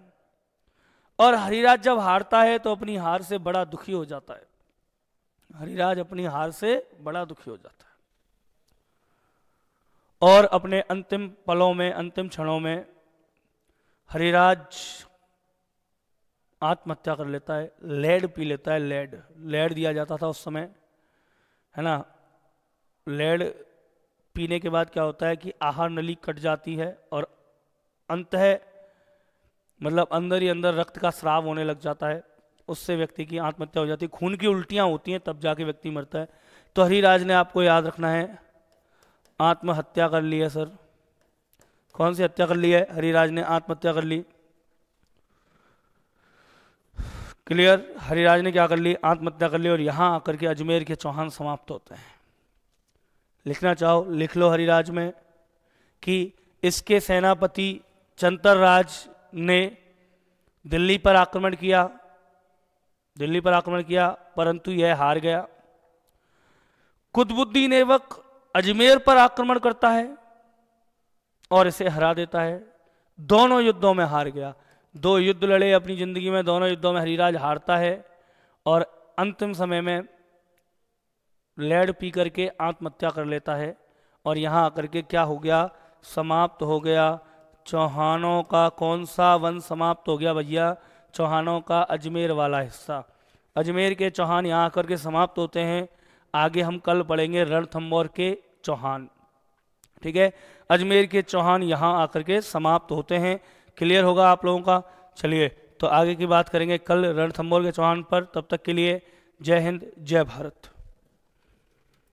और हरिराज जब हारता है तो अपनी हार से बड़ा दुखी हो जाता है हरिराज अपनी हार से बड़ा दुखी हो जाता है और अपने अंतिम पलों में अंतिम क्षणों में हरिराज आत्महत्या कर लेता है लेड पी लेता है लेड लेड दिया जाता था उस समय है ना लेड पीने के बाद क्या होता है कि आहार नली कट जाती है और अंत है मतलब अंदर ही अंदर रक्त का श्राव होने लग जाता है उससे व्यक्ति की आत्महत्या हो जाती है खून की उल्टियाँ होती हैं तब जाके व्यक्ति मरता है तो हरिराज ने आपको याद रखना है आत्महत्या कर ली है सर कौन सी हत्या कर ली है हरिराज ने आत्महत्या कर ली क्लियर हरिराज ने क्या कर ली आत्महत्या कर ली और यहां आकर के अजमेर के चौहान समाप्त होते हैं लिखना चाहो लिख लो हरिराज में कि इसके सेनापति चंतर राज ने दिल्ली पर आक्रमण किया दिल्ली पर आक्रमण किया परंतु यह हार गया कुतबुद्दीन एवक अजमेर पर आक्रमण करता है और इसे हरा देता है दोनों युद्धों में हार गया दो युद्ध लड़े अपनी ज़िंदगी में दोनों युद्धों में हरिराज हारता है और अंतिम समय में लेड पी करके आत्महत्या कर लेता है और यहाँ आकर के क्या हो गया समाप्त हो गया चौहानों का कौन सा वन समाप्त हो गया भैया चौहानों का अजमेर वाला हिस्सा अजमेर के चौहान यहाँ आकर के समाप्त होते हैं आगे हम कल पढ़ेंगे रणथम्बोर के चौहान ठीक है अजमेर के चौहान यहाँ आकर के समाप्त होते हैं क्लियर होगा आप लोगों का चलिए तो आगे की बात करेंगे कल रणथम्बोर के चौहान पर तब तक के लिए जय हिंद जय भारत